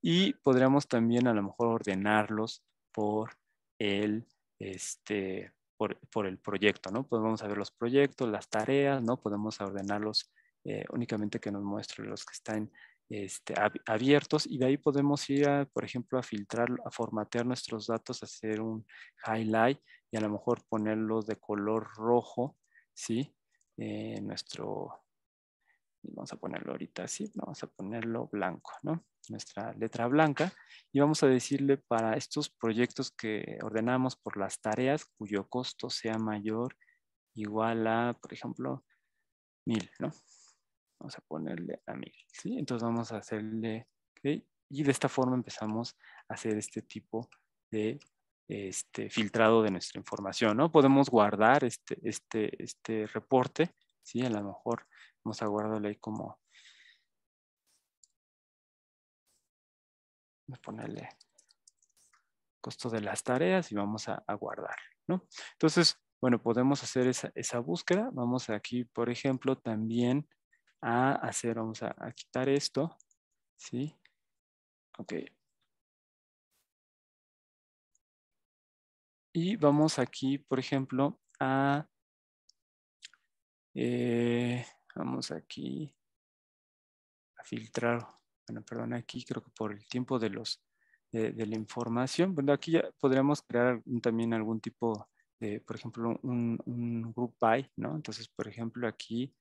Y podríamos también a lo mejor ordenarlos por el, este, por, el proyecto, ¿no? Podemos pues ver los proyectos, las tareas, ¿no? Podemos ordenarlos eh, únicamente que nos muestre los que están este, abiertos y de ahí podemos ir, a, por ejemplo, a filtrar, a formatear nuestros datos, hacer un highlight y a lo mejor ponerlos de color rojo, ¿sí? Eh, nuestro, vamos a ponerlo ahorita así, vamos a ponerlo blanco, ¿no? Nuestra letra blanca y vamos a decirle para estos proyectos que ordenamos por las tareas cuyo costo sea mayor igual a, por ejemplo, mil, ¿no? Vamos a ponerle a mí. ¿sí? Entonces vamos a hacerle, y de esta forma empezamos a hacer este tipo de este, filtrado de nuestra información, ¿no? Podemos guardar este, este, este reporte, ¿sí? A lo mejor vamos a guardarle ahí como, vamos a ponerle costo de las tareas y vamos a, guardar, ¿no? Entonces, bueno, podemos hacer esa, esa, búsqueda. Vamos aquí, por ejemplo, también a hacer, vamos a, quitar esto, ¿sí? Ok. Y vamos aquí, por ejemplo, a... Eh, vamos aquí a filtrar. Bueno, perdón, aquí creo que por el tiempo de los de, la información. Bueno, aquí ya podríamos crear también algún tipo de, por ejemplo, un, un group by, ¿no? Entonces, por ejemplo, aquí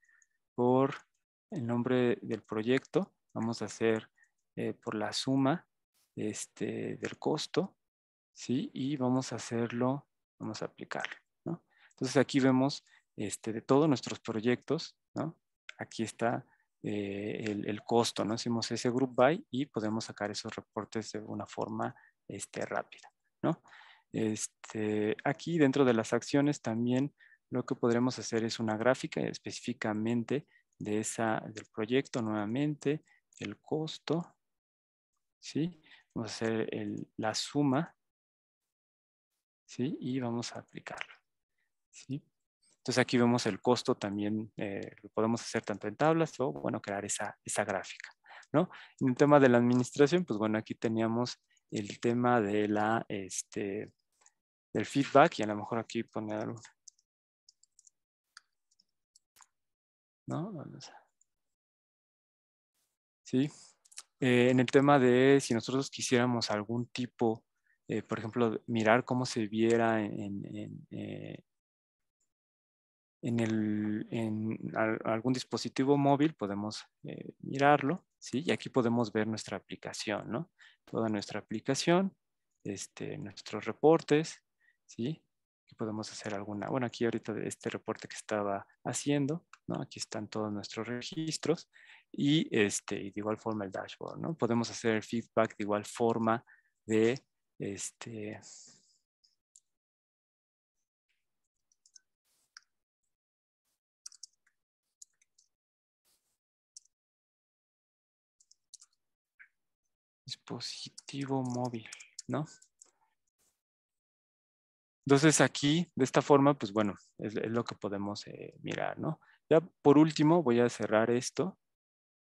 por el nombre del proyecto. Vamos a hacer eh, por la suma este, del costo, ¿sí? Y vamos a hacerlo, vamos a aplicarlo, Entonces aquí vemos este, de todos nuestros proyectos, ¿no? Aquí está eh, el, costo, ¿no? Hacemos ese group by y podemos sacar esos reportes de una forma este, rápida, ¿no? Este, aquí dentro de las acciones también lo que podremos hacer es una gráfica específicamente de esa, del proyecto nuevamente, el costo, ¿sí? Vamos a hacer el, la suma, ¿sí? Y vamos a aplicarlo, ¿sí? Entonces aquí vemos el costo también, eh, lo podemos hacer tanto en tablas o, bueno, crear esa, esa gráfica, ¿no? En el tema de la administración, pues bueno, aquí teníamos el tema de la, este, del feedback y a lo mejor aquí poner ¿no? Sí. Eh, en el tema de si nosotros quisiéramos algún tipo, eh, por ejemplo, mirar cómo se viera en, eh, el, en algún dispositivo móvil, podemos mirarlo, ¿sí? Y aquí podemos ver nuestra aplicación, ¿no? Toda nuestra aplicación, este, nuestros reportes, ¿sí? Aquí podemos hacer alguna, bueno, aquí ahorita este reporte que estaba haciendo, Aquí están todos nuestros registros y este, de igual forma el dashboard, ¿no? Podemos hacer feedback de igual forma de este, dispositivo móvil, ¿no? Entonces aquí, de esta forma, pues bueno, es, lo que podemos eh, mirar, ¿no? Ya por último voy a cerrar esto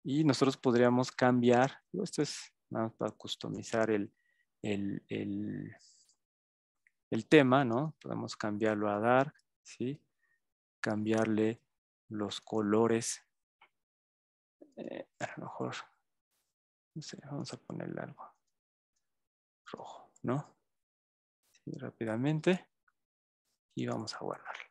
y nosotros podríamos cambiar, esto es nada más para customizar el, el, el, tema, ¿no? Podemos cambiarlo a dar ¿sí? Cambiarle los colores. Eh, a lo mejor, no sé, vamos a ponerle algo rojo, ¿no? rápidamente. Y vamos a guardarlo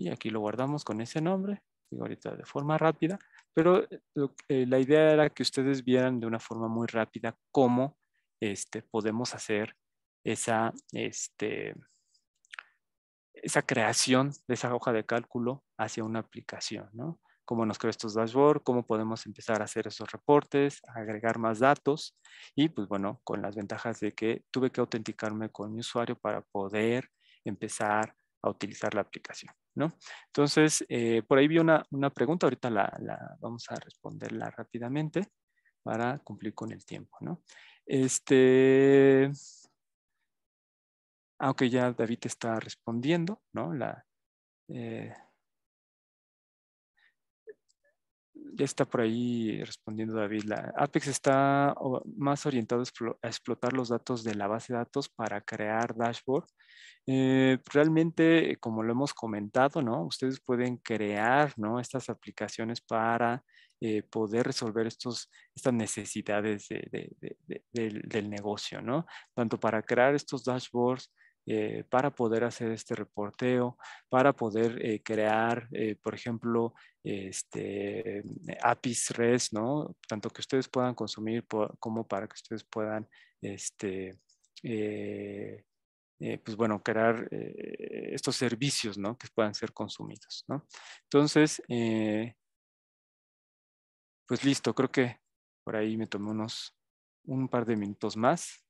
y aquí lo guardamos con ese nombre, ahorita de forma rápida, pero eh, eh, la idea era que ustedes vieran de una forma muy rápida cómo este, podemos hacer esa, este, esa creación de esa hoja de cálculo hacia una aplicación, ¿no? Cómo nos creó estos dashboards, cómo podemos empezar a hacer esos reportes, agregar más datos y, pues bueno, con las ventajas de que tuve que autenticarme con mi usuario para poder empezar a utilizar la aplicación, ¿no? Entonces, eh, por ahí vi una, pregunta, ahorita la, vamos a responderla rápidamente para cumplir con el tiempo, ¿no? Este, aunque ah, ya David está respondiendo, ¿no? La, eh, ya está por ahí respondiendo David. Apex está más orientado a explotar los datos de la base de datos para crear dashboard. Eh, realmente, como lo hemos comentado, ¿no? Ustedes pueden crear, ¿no? Estas aplicaciones para eh, poder resolver estos, estas necesidades del, del, negocio, ¿no? Tanto para crear estos dashboards, eh, para poder hacer este reporteo, para poder eh, crear, eh, por ejemplo, este, APIs REST, ¿no? Tanto que ustedes puedan consumir como para que ustedes puedan, este, pues bueno, crear estos servicios, ¿no? Que puedan ser consumidos, ¿no? Entonces, pues listo, creo que por ahí me tomé unos, un par de minutos más.